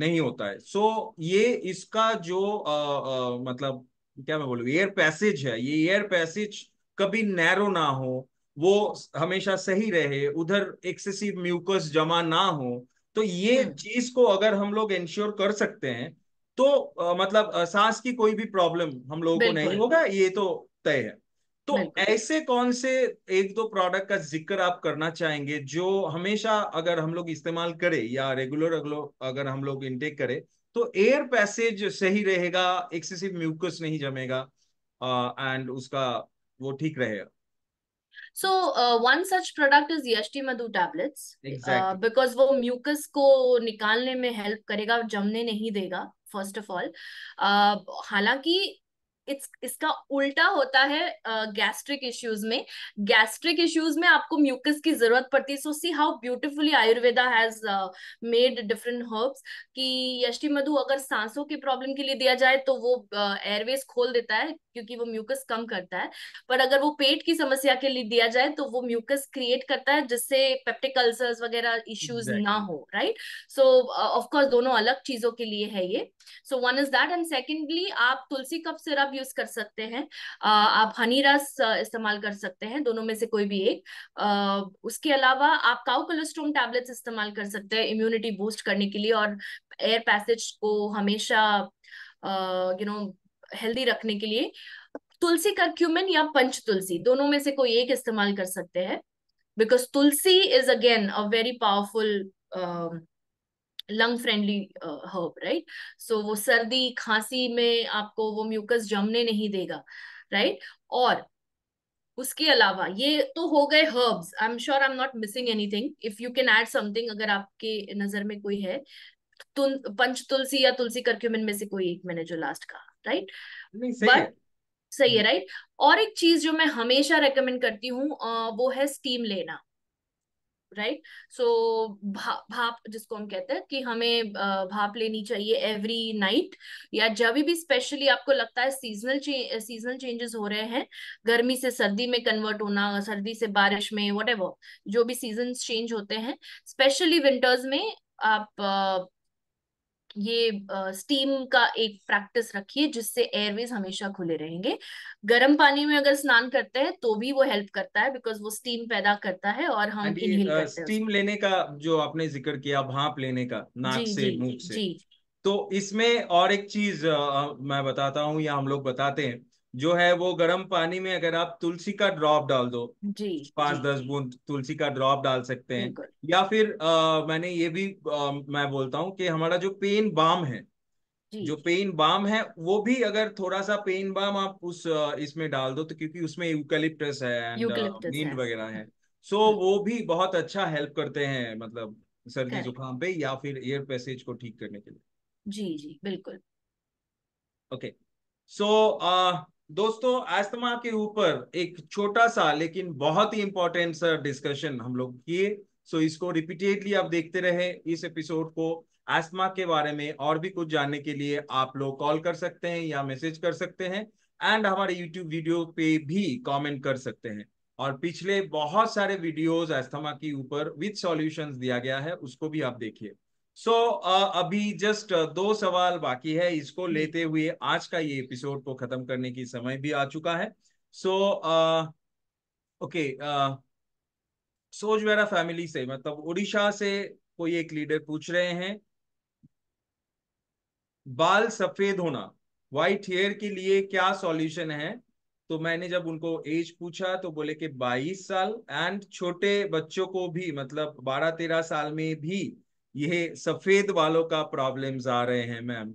[SPEAKER 1] नहीं होता है सो so, ये इसका जो आ, आ, मतलब क्या मैं बोलू एयर पैसेज है ये एयर पैसेज कभी नैरो ना हो वो हमेशा सही रहे उधर एक्सेसिव म्यूकस जमा ना हो तो ये हम्म। चीज को अगर हम लोग इंश्योर कर सकते हैं तो आ, मतलब सांस की कोई भी प्रॉब्लम हम लोगों को नहीं होगा ये तो तय है तो ऐसे कौन से एक दो प्रोडक्ट का जिक्र आप करना चाहेंगे जो हमेशा अगर हम लोग इस्तेमाल करें या रेगुलर अगर हम लोग इनटेक करें तो एयर पैसेज सही रहेगा एक्सेसिव म्यूकस नहीं जमेगा एंड उसका वो ठीक रहेगा
[SPEAKER 2] so one such product is yashtimadhu tablets because वो म्यूकस को निकालने में हेल्प करेगा जमने नहीं देगा फर्स्ट ऑफ ऑल हालांकि इट्स इसका उल्टा होता है गैस्ट्रिक uh, इश्यूज में गैस्ट्रिक इश्यूज में आपको म्यूकस की जरूरत पड़ती है so see how beautifully Ayurveda has made different herbs कि यष्टि मधु अगर सांसों की प्रॉब्लम के लिए दिया जाए तो वो एयरवेज uh, खोल देता है क्योंकि वो म्यूकस कम करता है पर अगर वो पेट की समस्या के लिए दिया जाए तो वो म्यूकस क्रिएट करता है जिससे पेप्टिक अल्सर्स वगैरह इश्यूज exactly. ना हो राइट सो ऑफकोर्स दोनों अलग चीजों के लिए है ये so one is that and secondly आप तुलसी कप सिरप यूज कर सकते हैं uh, आप हनी रस uh, इस्तेमाल कर सकते हैं दोनों में से कोई भी एक uh, उसके अलावा आप काउ कोलेस्ट्रोम टैबलेट्स इस्तेमाल कर सकते हैं इम्यूनिटी बूस्ट करने के लिए और एयर पैसेज को हमेशा you uh, know you know, healthy रखने के लिए तुलसी का क्यूमिन या पंच तुलसी दोनों में से कोई एक इस्तेमाल कर सकते हैं because tulsi is again a very powerful lung friendly herb right so वो सर्दी खांसी में आपको वो म्यूकस जमने नहीं देगा राइट right? और उसके अलावा ये तो हो गए herbs I am sure I am not missing anything if you can add something अगर आपके नजर में कोई है तुल पंच तुलसी या तुलसी करक्यूमिन में से कोई एक मैंने जो लास्ट कहा राइट बट सही है राइट हम्म। और एक चीज जो मैं हमेशा रेकमेंड करती हूँ वो है स्टीम लेना राइट सो भाप भाप जिसको हम कहते हैं कि हमें भाप लेनी चाहिए एवरी नाइट या जब भी स्पेशली आपको लगता है सीजनल चे, सीजनल चेंजेस हो रहे हैं गर्मी से सर्दी में कन्वर्ट होना सर्दी से बारिश में वट जो भी सीजन चेंज होते हैं स्पेशली विंटर्स में आप ये स्टीम uh, का एक प्रैक्टिस रखिए जिससे एयरवेज हमेशा खुले रहेंगे गर्म पानी में अगर स्नान करते हैं तो भी वो हेल्प करता है बिकॉज वो स्टीम पैदा करता है और हम इनहेल करते हैं स्टीम
[SPEAKER 1] लेने का जो आपने जिक्र किया भाप लेने का नाक से मुंह से जी तो इसमें और एक चीज मैं बताता हूँ या हम लोग बताते हैं जो है वो गर्म पानी में अगर आप तुलसी का ड्रॉप डाल दो जी पांच दस बूंद तुलसी का ड्रॉप डाल सकते हैं या फिर आ, मैंने ये भी आ, मैं बोलता हूँ कि हमारा जो पेन बाम है जो पेन बाम है वो भी अगर थोड़ा सा पेन बाम आप उस इसमें डाल दो तो क्योंकि उसमें यूकेलिप्टस है नींद वगैरह है सो वो भी बहुत अच्छा हेल्प करते हैं मतलब सर्दी जुकाम पे या फिर एयर पैसेज को ठीक करने के लिए
[SPEAKER 2] जी जी बिल्कुल
[SPEAKER 1] ओके सो दोस्तों आस्थमा के ऊपर एक छोटा सा लेकिन बहुत ही इंपॉर्टेंट सा डिस्कशन हम लोग किए सो इसको रिपीटेडली आप देखते रहे इस एपिसोड को आस्थमा के बारे में और भी कुछ जानने के लिए आप लोग कॉल कर सकते हैं या मैसेज कर सकते हैं एंड हमारे यूट्यूब वीडियो पे भी कमेंट कर सकते हैं और पिछले बहुत सारे वीडियोस अस्थमा के ऊपर विथ सॉल्यूशंस दिया गया है उसको भी आप देखिए सो so, uh, अभी जस्ट uh, दो सवाल बाकी है इसको हम्म। लेते हुए आज का ये एपिसोड को खत्म करने की समय भी आ चुका है सो ओके सोच मेरा फैमिली से मतलब उड़ीसा से कोई एक लीडर पूछ रहे हैं बाल सफेद होना व्हाइट हेयर के लिए क्या सॉल्यूशन है तो मैंने जब उनको एज पूछा तो बोले कि 22 साल एंड छोटे बच्चों को भी मतलब 12 13 साल में भी ये सफेद वालों का प्रॉब्लम्स आ रहे हैं मैम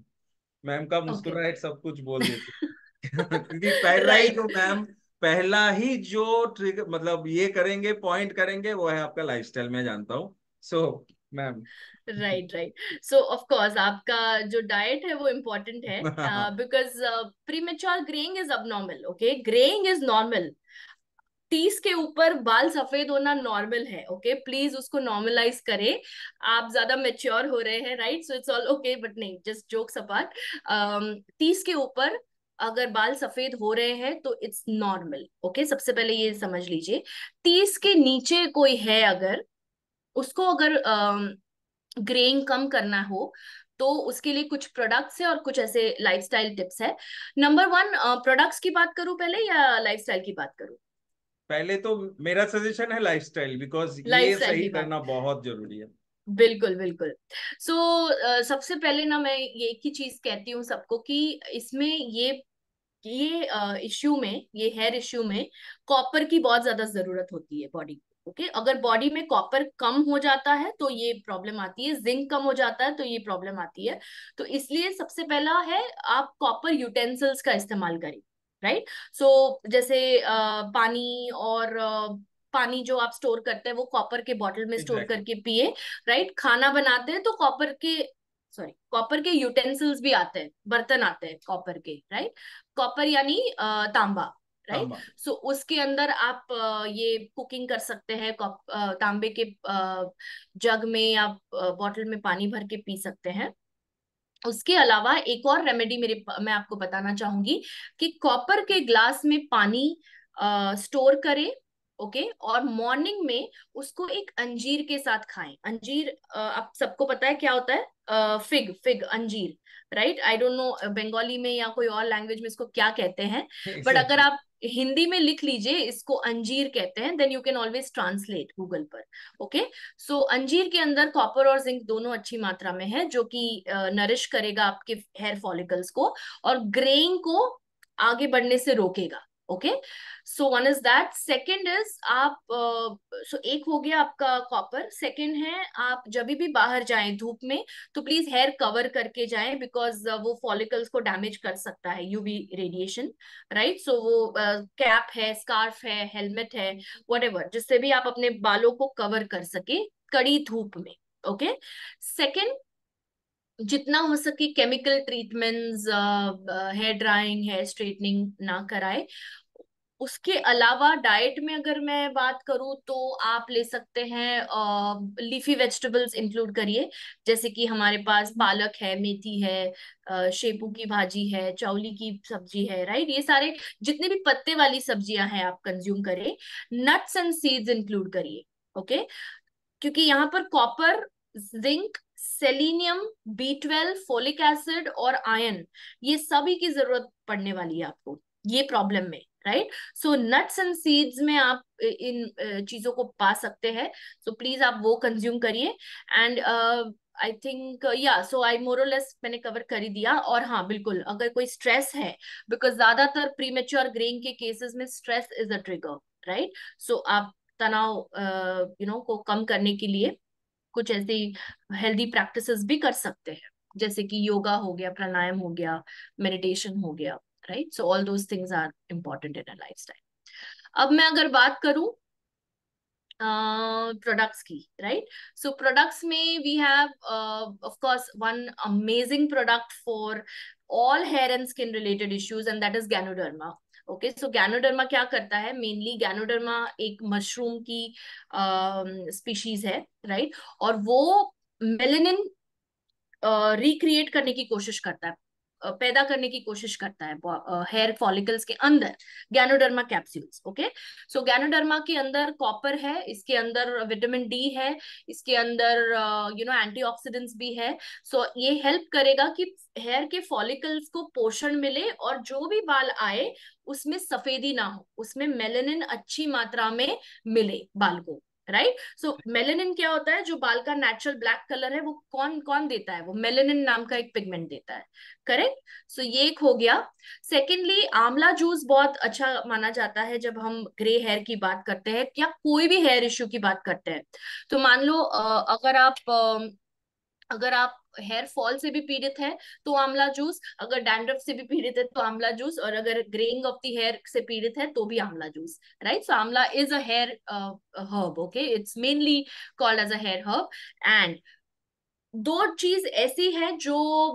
[SPEAKER 1] मैम का मुस्कुराहट okay. सब कुछ बोल देती [laughs] क्योंकि पहला ही जो मैम पहला ही जो ट्रिक मतलब ये करेंगे पॉइंट करेंगे वो है आपका लाइफस्टाइल मैं जानता हूँ so so, ma'am
[SPEAKER 2] right right so of course आपका जो डाइट है वो इम्पोर्टेंट है बिकॉज प्रीमेच्योर ग्रेइंग इज अब ओके ग्रेइंग इज नॉर्मल तीस के ऊपर बाल सफेद होना नॉर्मल है ओके okay? प्लीज उसको नॉर्मलाइज करें आप ज्यादा मेच्योर हो रहे हैं right so it's all okay but नहीं जस्ट जोक्स अपार्ट तीस के ऊपर अगर बाल सफेद हो रहे हैं तो इट्स नॉर्मल ओके सबसे पहले ये समझ लीजिए तीस के नीचे कोई है अगर उसको अगर ग्रेइंग um, कम करना हो तो उसके लिए कुछ प्रोडक्ट्स है और कुछ ऐसे लाइफस्टाइल टिप्स है नंबर वन प्रोडक्ट्स की बात करूं पहले या लाइफस्टाइल की बात करूं
[SPEAKER 1] पहले तो मेरा सजेशन है लाइफस्टाइल बिकॉज ये सही करना बहुत जरूरी है
[SPEAKER 2] बिल्कुल बिल्कुल सो so, uh, सबसे पहले ना मैं ये एक ही चीज कहती हूँ सबको कि इसमें ये ये इश्यू uh, में ये हेयर इश्यू में कॉपर की बहुत ज्यादा जरूरत होती है बॉडी ओके okay? अगर बॉडी में कॉपर कम हो जाता है तो ये प्रॉब्लम आती है जिंक कम हो जाता है तो ये प्रॉब्लम आती है तो इसलिए सबसे पहला है आप कॉपर यूटेंसिल्स का इस्तेमाल करें राइट सो so, जैसे आ, पानी और आ, पानी जो आप स्टोर करते हैं वो कॉपर के बॉटल में स्टोर exactly. करके पिए राइट खाना बनाते हैं तो कॉपर के सॉरी कॉपर के यूटेंसिल्स भी आते हैं बर्तन आते हैं कॉपर के राइट कॉपर यानी तांबा राइट सो so, उसके अंदर आप ये कुकिंग कर सकते हैं तांबे के जग में या बॉटल में पानी भर के पी सकते हैं उसके अलावा एक और रेमेडी मेरे मैं आपको बताना चाहूंगी कि कॉपर के ग्लास में पानी आ, स्टोर करें ओके okay? और मॉर्निंग में उसको एक अंजीर के साथ खाएं अंजीर आ, आप सबको पता है क्या होता है आ, फिग फिग अंजीर right I don't know Bengali में या कोई और लैंग्वेज में इसको क्या कहते हैं बट [laughs] अगर आप हिंदी में लिख लीजिए इसको अंजीर कहते हैं then you can always translate Google पर ओके okay? सो so, अंजीर के अंदर कॉपर और जिंक दोनों अच्छी मात्रा में है जो कि नरिश करेगा आपके हेयर फॉलिकल्स को और ग्रेइंग को आगे बढ़ने से रोकेगा okay so one is that second is आप सो uh, so एक हो गया आपका कॉपर सेकेंड है आप जब भी बाहर जाएं धूप में तो प्लीज हेयर कवर करके जाएं बिकॉज uh, वो फॉलिकल्स को डैमेज कर सकता है यूवी रेडिएशन राइट सो वो कैप uh, है स्कार्फ है हेलमेट है वट जिससे भी आप अपने बालों को कवर कर सके कड़ी धूप में ओके सेकेंड जितना हो सके chemical treatments hair drying hair straightening ना कराए उसके अलावा डाइट में अगर मैं बात करूँ तो आप ले सकते हैं लीफी वेजिटेबल्स इंक्लूड करिए जैसे कि हमारे पास पालक है मेथी है uh, शेपू की भाजी है चावली की सब्जी है राइट ये सारे जितने भी पत्ते वाली सब्जियां हैं आप कंज्यूम करें नट्स एंड सीड्स इंक्लूड करिए ओके क्योंकि यहाँ पर copper zinc selenium B twelve folic acid और आयन ये सभी की जरूरत पड़ने वाली है आपको ये प्रॉब्लम में right so nuts and seeds में आप इन चीजों को पा सकते हैं सो so, प्लीज आप वो कंज्यूम करिए एंड आई थिंक या सो आई मोरलेस मैंने कवर कर ही दिया और हाँ बिल्कुल अगर कोई स्ट्रेस है बिकॉज ज्यादातर प्रीमेच्योर ग्रेन के केसेस में stress is a trigger right so आप तनाव you uh, know you know, को कम करने के लिए कुछ ऐसी हेल्दी प्रैक्टिसेस भी कर सकते हैं जैसे कि योगा हो गया प्राणायाम हो गया मेडिटेशन हो गया right so all those things are important in life style अब मैं अगर बात करूं प्रोडक्ट्स की राइट सो प्रोडक्ट्स में we have of course one amazing product for all hair and skin related issues and that is ganoderma okay so ganoderma क्या करता है मेनली गैनोडर्मा एक मशरूम की स्पीशीज है राइट और वो मेलेनिन रिक्रिएट करने की कोशिश करता है पैदा करने की कोशिश करता है हेयर फॉलिकल्स के अंदर ganoderma capsules okay so ganoderma के अंदर कॉपर है इसके अंदर विटामिन डी है इसके अंदर यू नो एंटीऑक्सीडेंट्स भी है सो so, ये हेल्प करेगा कि हेयर के फॉलिकल्स को पोषण मिले और जो भी बाल आए उसमें सफेदी ना हो उसमें मेलेनिन अच्छी मात्रा में मिले बाल को राइट सो मेलेनिन क्या होता है जो बाल का नेचुरल ब्लैक कलर है वो कौन कौन देता है वो मेलेनिन नाम का एक पिगमेंट देता है करेक्ट सो so, ये एक हो गया सेकेंडली आंवला जूस बहुत अच्छा माना जाता है जब हम ग्रे हेयर की बात करते हैं या कोई भी हेयर इश्यू की बात करते हैं तो मान लो अगर आप अगर आप हेयर तो फॉल से भी पीड़ित है तो आंवला जूस अगर डैंड्रफ से भी पीड़ित है तो आंवला जूस और अगर ग्रेइंग ऑफ दी हेयर से पीड़ित है तो भी आंवला juice right so amla is a hair herb okay it's mainly called as a hair herb and दो चीज ऐसी है जो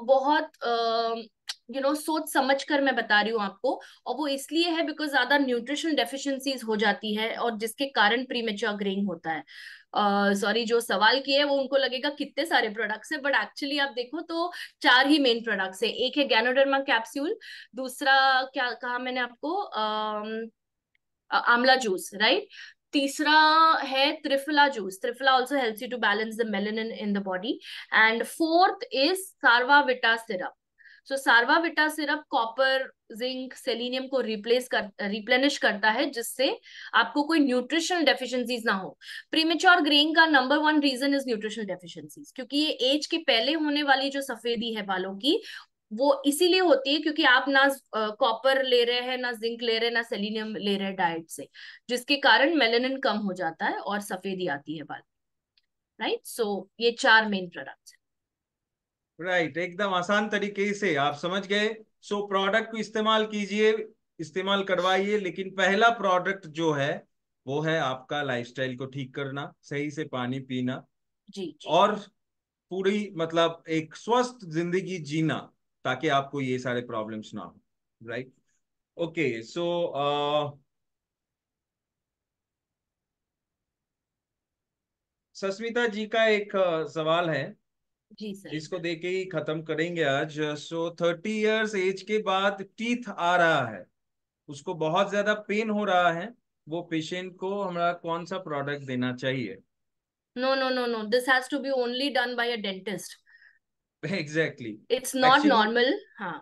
[SPEAKER 2] बहुत uh, यू नो सोच समझ कर मैं बता रही हूँ आपको और वो इसलिए है बिकॉज ज्यादा न्यूट्रिशन डेफिशिएंसीज हो जाती है और जिसके कारण प्रीमेच्योर ग्रेइंग होता है सॉरी uh, जो सवाल किए वो उनको लगेगा कितने सारे प्रोडक्ट्स है बट एक्चुअली आप देखो तो चार ही मेन प्रोडक्ट्स है एक है गैनोडर्मा कैप्सूल दूसरा क्या कहा मैंने आपको uh, आमला जूस राइट तीसरा है triphala juice triphala also helps you to balance the melanin in the body and fourth is Sarva Vita syrup so Sarvavita syrup copper zinc selenium को रिप्लेस कर रिप्लेनिश करता है जिससे आपको कोई न्यूट्रिशनल डेफिशिएंसीज ना हो प्रीमेच्योर ग्रेन का number one reason is nutritional deficiencies क्योंकि ये एज के पहले होने वाली जो सफेदी है बालों की वो इसीलिए होती है क्योंकि आप ना कॉपर ले रहे हैं ना जिंक ले रहे हैं ना सेलिनियम ले रहे हैं डाइट से जिसके कारण मेलेनिन कम हो जाता है और सफेदी आती है बाल राइट सो ये चार मेन
[SPEAKER 1] प्रोडक्ट्स है राइट right, एकदम आसान तरीके से आप समझ गए सो प्रोडक्ट को इस्तेमाल कीजिए इस्तेमाल करवाइए लेकिन पहला प्रोडक्ट जो है वो है आपका लाइफस्टाइल को ठीक करना सही से पानी पीना जी, जी और पूरी मतलब एक स्वस्थ जिंदगी जीना ताकि आपको ये सारे प्रॉब्लम्स ना हो right okay so Sasmita ji का एक uh, सवाल है जी जिसको देख के ही खत्म करेंगे आज सो थर्टी इयर्स एज के बाद टीथ आ रहा है उसको बहुत ज्यादा पेन हो रहा है वो पेशेंट को हमारा कौन सा प्रोडक्ट देना चाहिए
[SPEAKER 2] no no no no this has to be only done by a dentist exactly it's not normal हाँ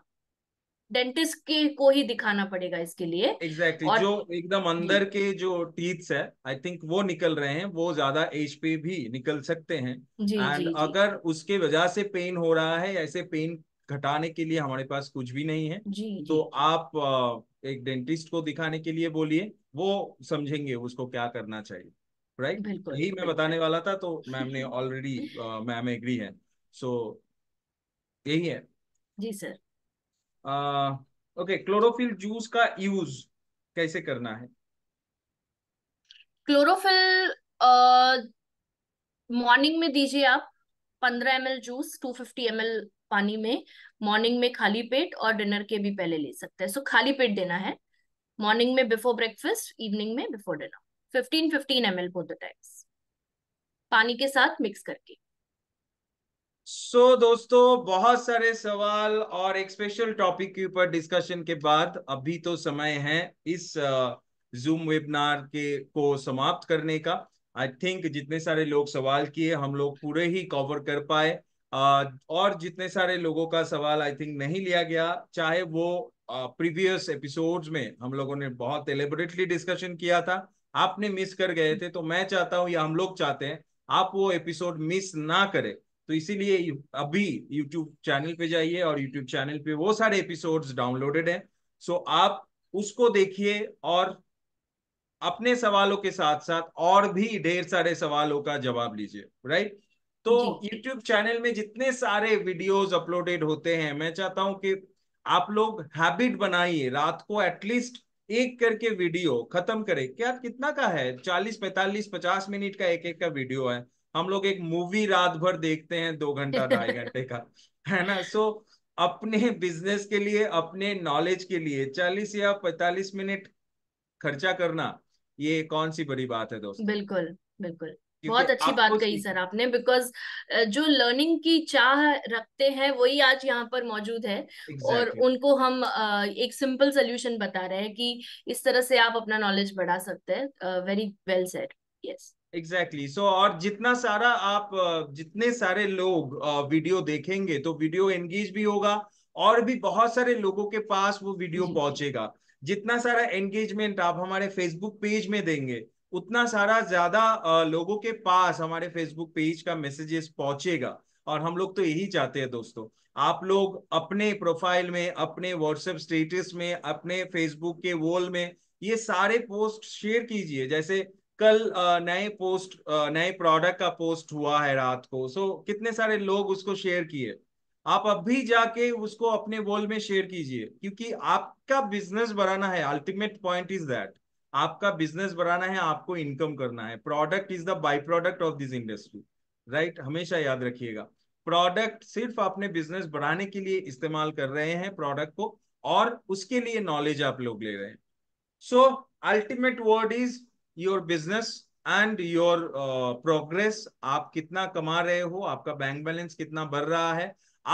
[SPEAKER 2] डेंटिस्ट के को ही दिखाना पड़ेगा इसके लिए
[SPEAKER 1] एग्जैक्टली exactly. जो एकदम अंदर के जो टीथ है आई थिंक वो निकल रहे हैं वो ज्यादा एज पे भी निकल सकते हैं एंड अगर जी. उसके वजह से पेन हो रहा है ऐसे पेन घटाने के लिए हमारे पास कुछ भी नहीं है जी, तो जी. आप एक डेंटिस्ट को दिखाने के लिए बोलिए वो समझेंगे उसको क्या करना चाहिए राइट right? यही मैं बताने वाला था तो मैम ने ऑलरेडी मैम एग्री है सो so, यही है जी सर ओके क्लोरोफिल जूस का यूज कैसे करना है
[SPEAKER 2] क्लोरोफिल मॉर्निंग uh, में दीजिए आप पंद्रह M juice two fifty M पानी में मॉर्निंग में खाली पेट और डिनर के भी पहले ले सकते हैं सो so, खाली पेट देना है मॉर्निंग में बिफोर ब्रेकफास्ट इवनिंग में before dinner fifteen fifteen M L both the times पानी के साथ मिक्स करके
[SPEAKER 1] सो so, दोस्तों बहुत सारे सवाल और एक स्पेशल टॉपिक के ऊपर डिस्कशन के बाद अभी तो समय है इस जूम uh, वेबिनार के को समाप्त करने का आई थिंक जितने सारे लोग सवाल किए हम लोग पूरे ही कवर कर पाए uh, और जितने सारे लोगों का सवाल आई थिंक नहीं लिया गया चाहे वो प्रीवियस uh, एपिसोड्स में हम लोगों ने बहुत एलेबोरेटली डिस्कशन किया था आपने मिस कर गए थे तो मैं चाहता हूँ या हम लोग चाहते हैं आप वो एपिसोड मिस ना करें तो इसीलिए अभी यूट्यूब चैनल पे जाइए और यूट्यूब चैनल पे वो सारे एपिसोड्स डाउनलोडेड हैं सो आप उसको देखिए और अपने सवालों के साथ साथ और भी ढेर सारे सवालों का जवाब लीजिए राइट तो YouTube चैनल में जितने सारे वीडियोस अपलोडेड होते हैं मैं चाहता हूं कि आप लोग हैबिट बनाइए रात को एटलीस्ट एक करके वीडियो खत्म करें क्या कितना का है चालीस पैंतालीस पचास मिनट का एक एक का वीडियो है हम लोग एक मूवी रात भर देखते हैं दो घंटा [laughs] ढाई घंटे का है ना सो so, अपने बिजनेस के लिए अपने नॉलेज के लिए चालीस या पैतालीस मिनट खर्चा करना ये कौन सी बड़ी बात है दोस्तों बिल्कुल बिल्कुल बहुत अच्छी
[SPEAKER 2] बात कही सर आपने बिकॉज जो लर्निंग की चाह रखते हैं वही आज यहाँ पर मौजूद है exactly. और उनको हम एक सिंपल सोल्यूशन बता रहे हैं कि इस तरह से आप अपना नॉलेज बढ़ा सकते हैं very well said yes
[SPEAKER 1] exactly exactly. So so, और जितना सारा आप जितने सारे लोग वीडियो देखेंगे तो वीडियो एंगेज भी होगा और भी बहुत सारे लोगों के पास वो वीडियो पहुंचेगा जितना सारा एंगेजमेंट आप हमारे फेसबुक पेज में देंगे उतना सारा ज्यादा लोगों के पास हमारे फेसबुक पेज का मैसेजेस पहुंचेगा और हम लोग तो यही चाहते हैं दोस्तों आप लोग अपने प्रोफाइल में अपने व्हाट्सएप स्टेटस में अपने फेसबुक के वॉल में ये सारे पोस्ट शेयर कीजिए जैसे कल नए पोस्ट नए प्रोडक्ट का पोस्ट हुआ है रात को सो so, कितने सारे लोग उसको शेयर किए आप अब भी जाके उसको अपने वॉल में शेयर कीजिए क्योंकि आपका बिजनेस बढ़ाना है अल्टीमेट पॉइंट इज दैट आपका बिजनेस बढ़ाना है आपको इनकम करना है product is the by product of this industry right हमेशा याद रखिएगा प्रोडक्ट सिर्फ अपने बिजनेस बढ़ाने के लिए इस्तेमाल कर रहे हैं प्रोडक्ट को और उसके लिए नॉलेज आप लोग ले रहे हैं so ultimate word is your business and your progress आप कितना कमा रहे हो आपका बैंक बैलेंस कितना बढ़ रहा है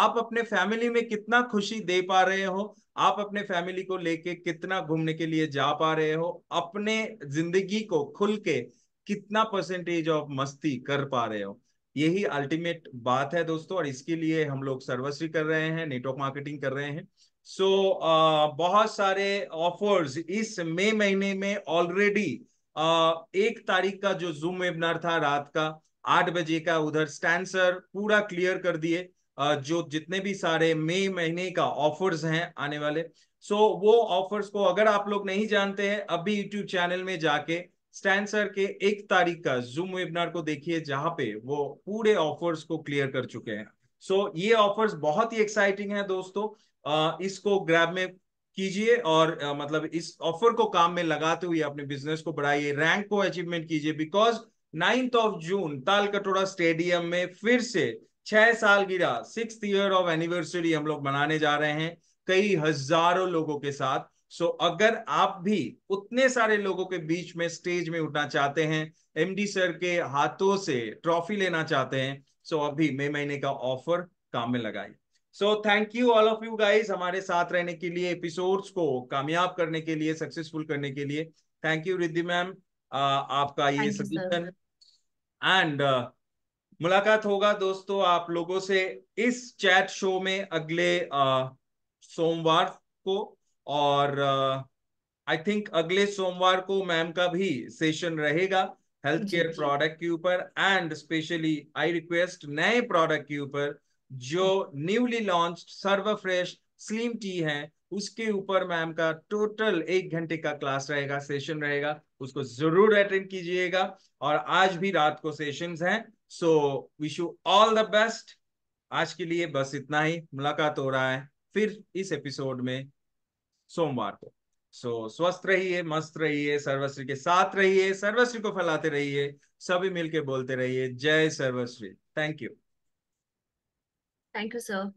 [SPEAKER 1] आप अपने फैमिली में कितना खुशी दे पा रहे हो आप अपने फैमिली को लेके कितना घूमने के लिए जा पा रहे हो अपने जिंदगी को खुल के कितना परसेंटेज ऑफ मस्ती कर पा रहे हो यही अल्टीमेट बात है दोस्तों और इसके लिए हम लोग सर्वस्वी कर रहे हैं नेटवर्क मार्केटिंग कर रहे हैं सो so, uh, बहुत सारे ऑफर्स इस मई महीने में ऑलरेडी एक तारीख का जो जूम वेबिनार था रात का आठ बजे का उधर स्टैंड सर पूरा क्लियर कर दिए जो जितने भी सारे मई महीने का ऑफर्स हैं आने वाले सो so, वो ऑफर्स को अगर आप लोग नहीं जानते हैं अभी यूट्यूब चैनल में जाके स्टैंड सर के एक तारीख का जूम वेबिनार को देखिए जहां पे वो पूरे ऑफर्स को क्लियर कर चुके हैं सो so, ये ऑफर्स बहुत ही एक्साइटिंग है दोस्तों इसको ग्रैब में कीजिए और uh, मतलब इस ऑफर को काम में लगाते हुए अपने बिजनेस को बढ़ाइए रैंक को अचीवमेंट कीजिए because ninth of June Talkatora stadium में फिर से छह साल गिरा सिक्स ईयर ऑफ एनिवर्सरी हम लोग मनाने जा रहे हैं कई हजारों लोगों के साथ सो so, अगर आप भी उतने सारे लोगों के बीच में स्टेज में उठना चाहते हैं एमडी सर के हाथों से ट्रॉफी लेना चाहते हैं सो so अभी मई महीने का ऑफर काम में लगाइए so thank you all of you guys हमारे साथ रहने के लिए एपिसोड्स को कामयाब करने के लिए सक्सेसफुल करने के लिए थैंक यू रिद्धि मैम आपका ये सजेशन एंड मुलाकात होगा दोस्तों आप लोगों से इस चैट शो में अगले सोमवार को और आई uh, थिंक अगले सोमवार को मैम का भी सेशन रहेगा हेल्थ केयर प्रोडक्ट के ऊपर एंड स्पेशली आई रिक्वेस्ट नए प्रोडक्ट के ऊपर जो newly launch serve fresh slim tea है उसके ऊपर मैम का टोटल एक घंटे का क्लास रहेगा सेशन रहेगा उसको जरूर अटेंड कीजिएगा और आज भी रात को सेशंस हैं so wish you all the best आज के लिए बस इतना ही मुलाकात हो रहा है फिर इस एपिसोड में सोमवार को सो so, स्वस्थ रहिए मस्त रहिए सर्वश्री के साथ रहिए सर्वश्री को फैलाते रहिए सभी मिलके बोलते रहिए जय Sarvashree thank you
[SPEAKER 2] Thank you, sir.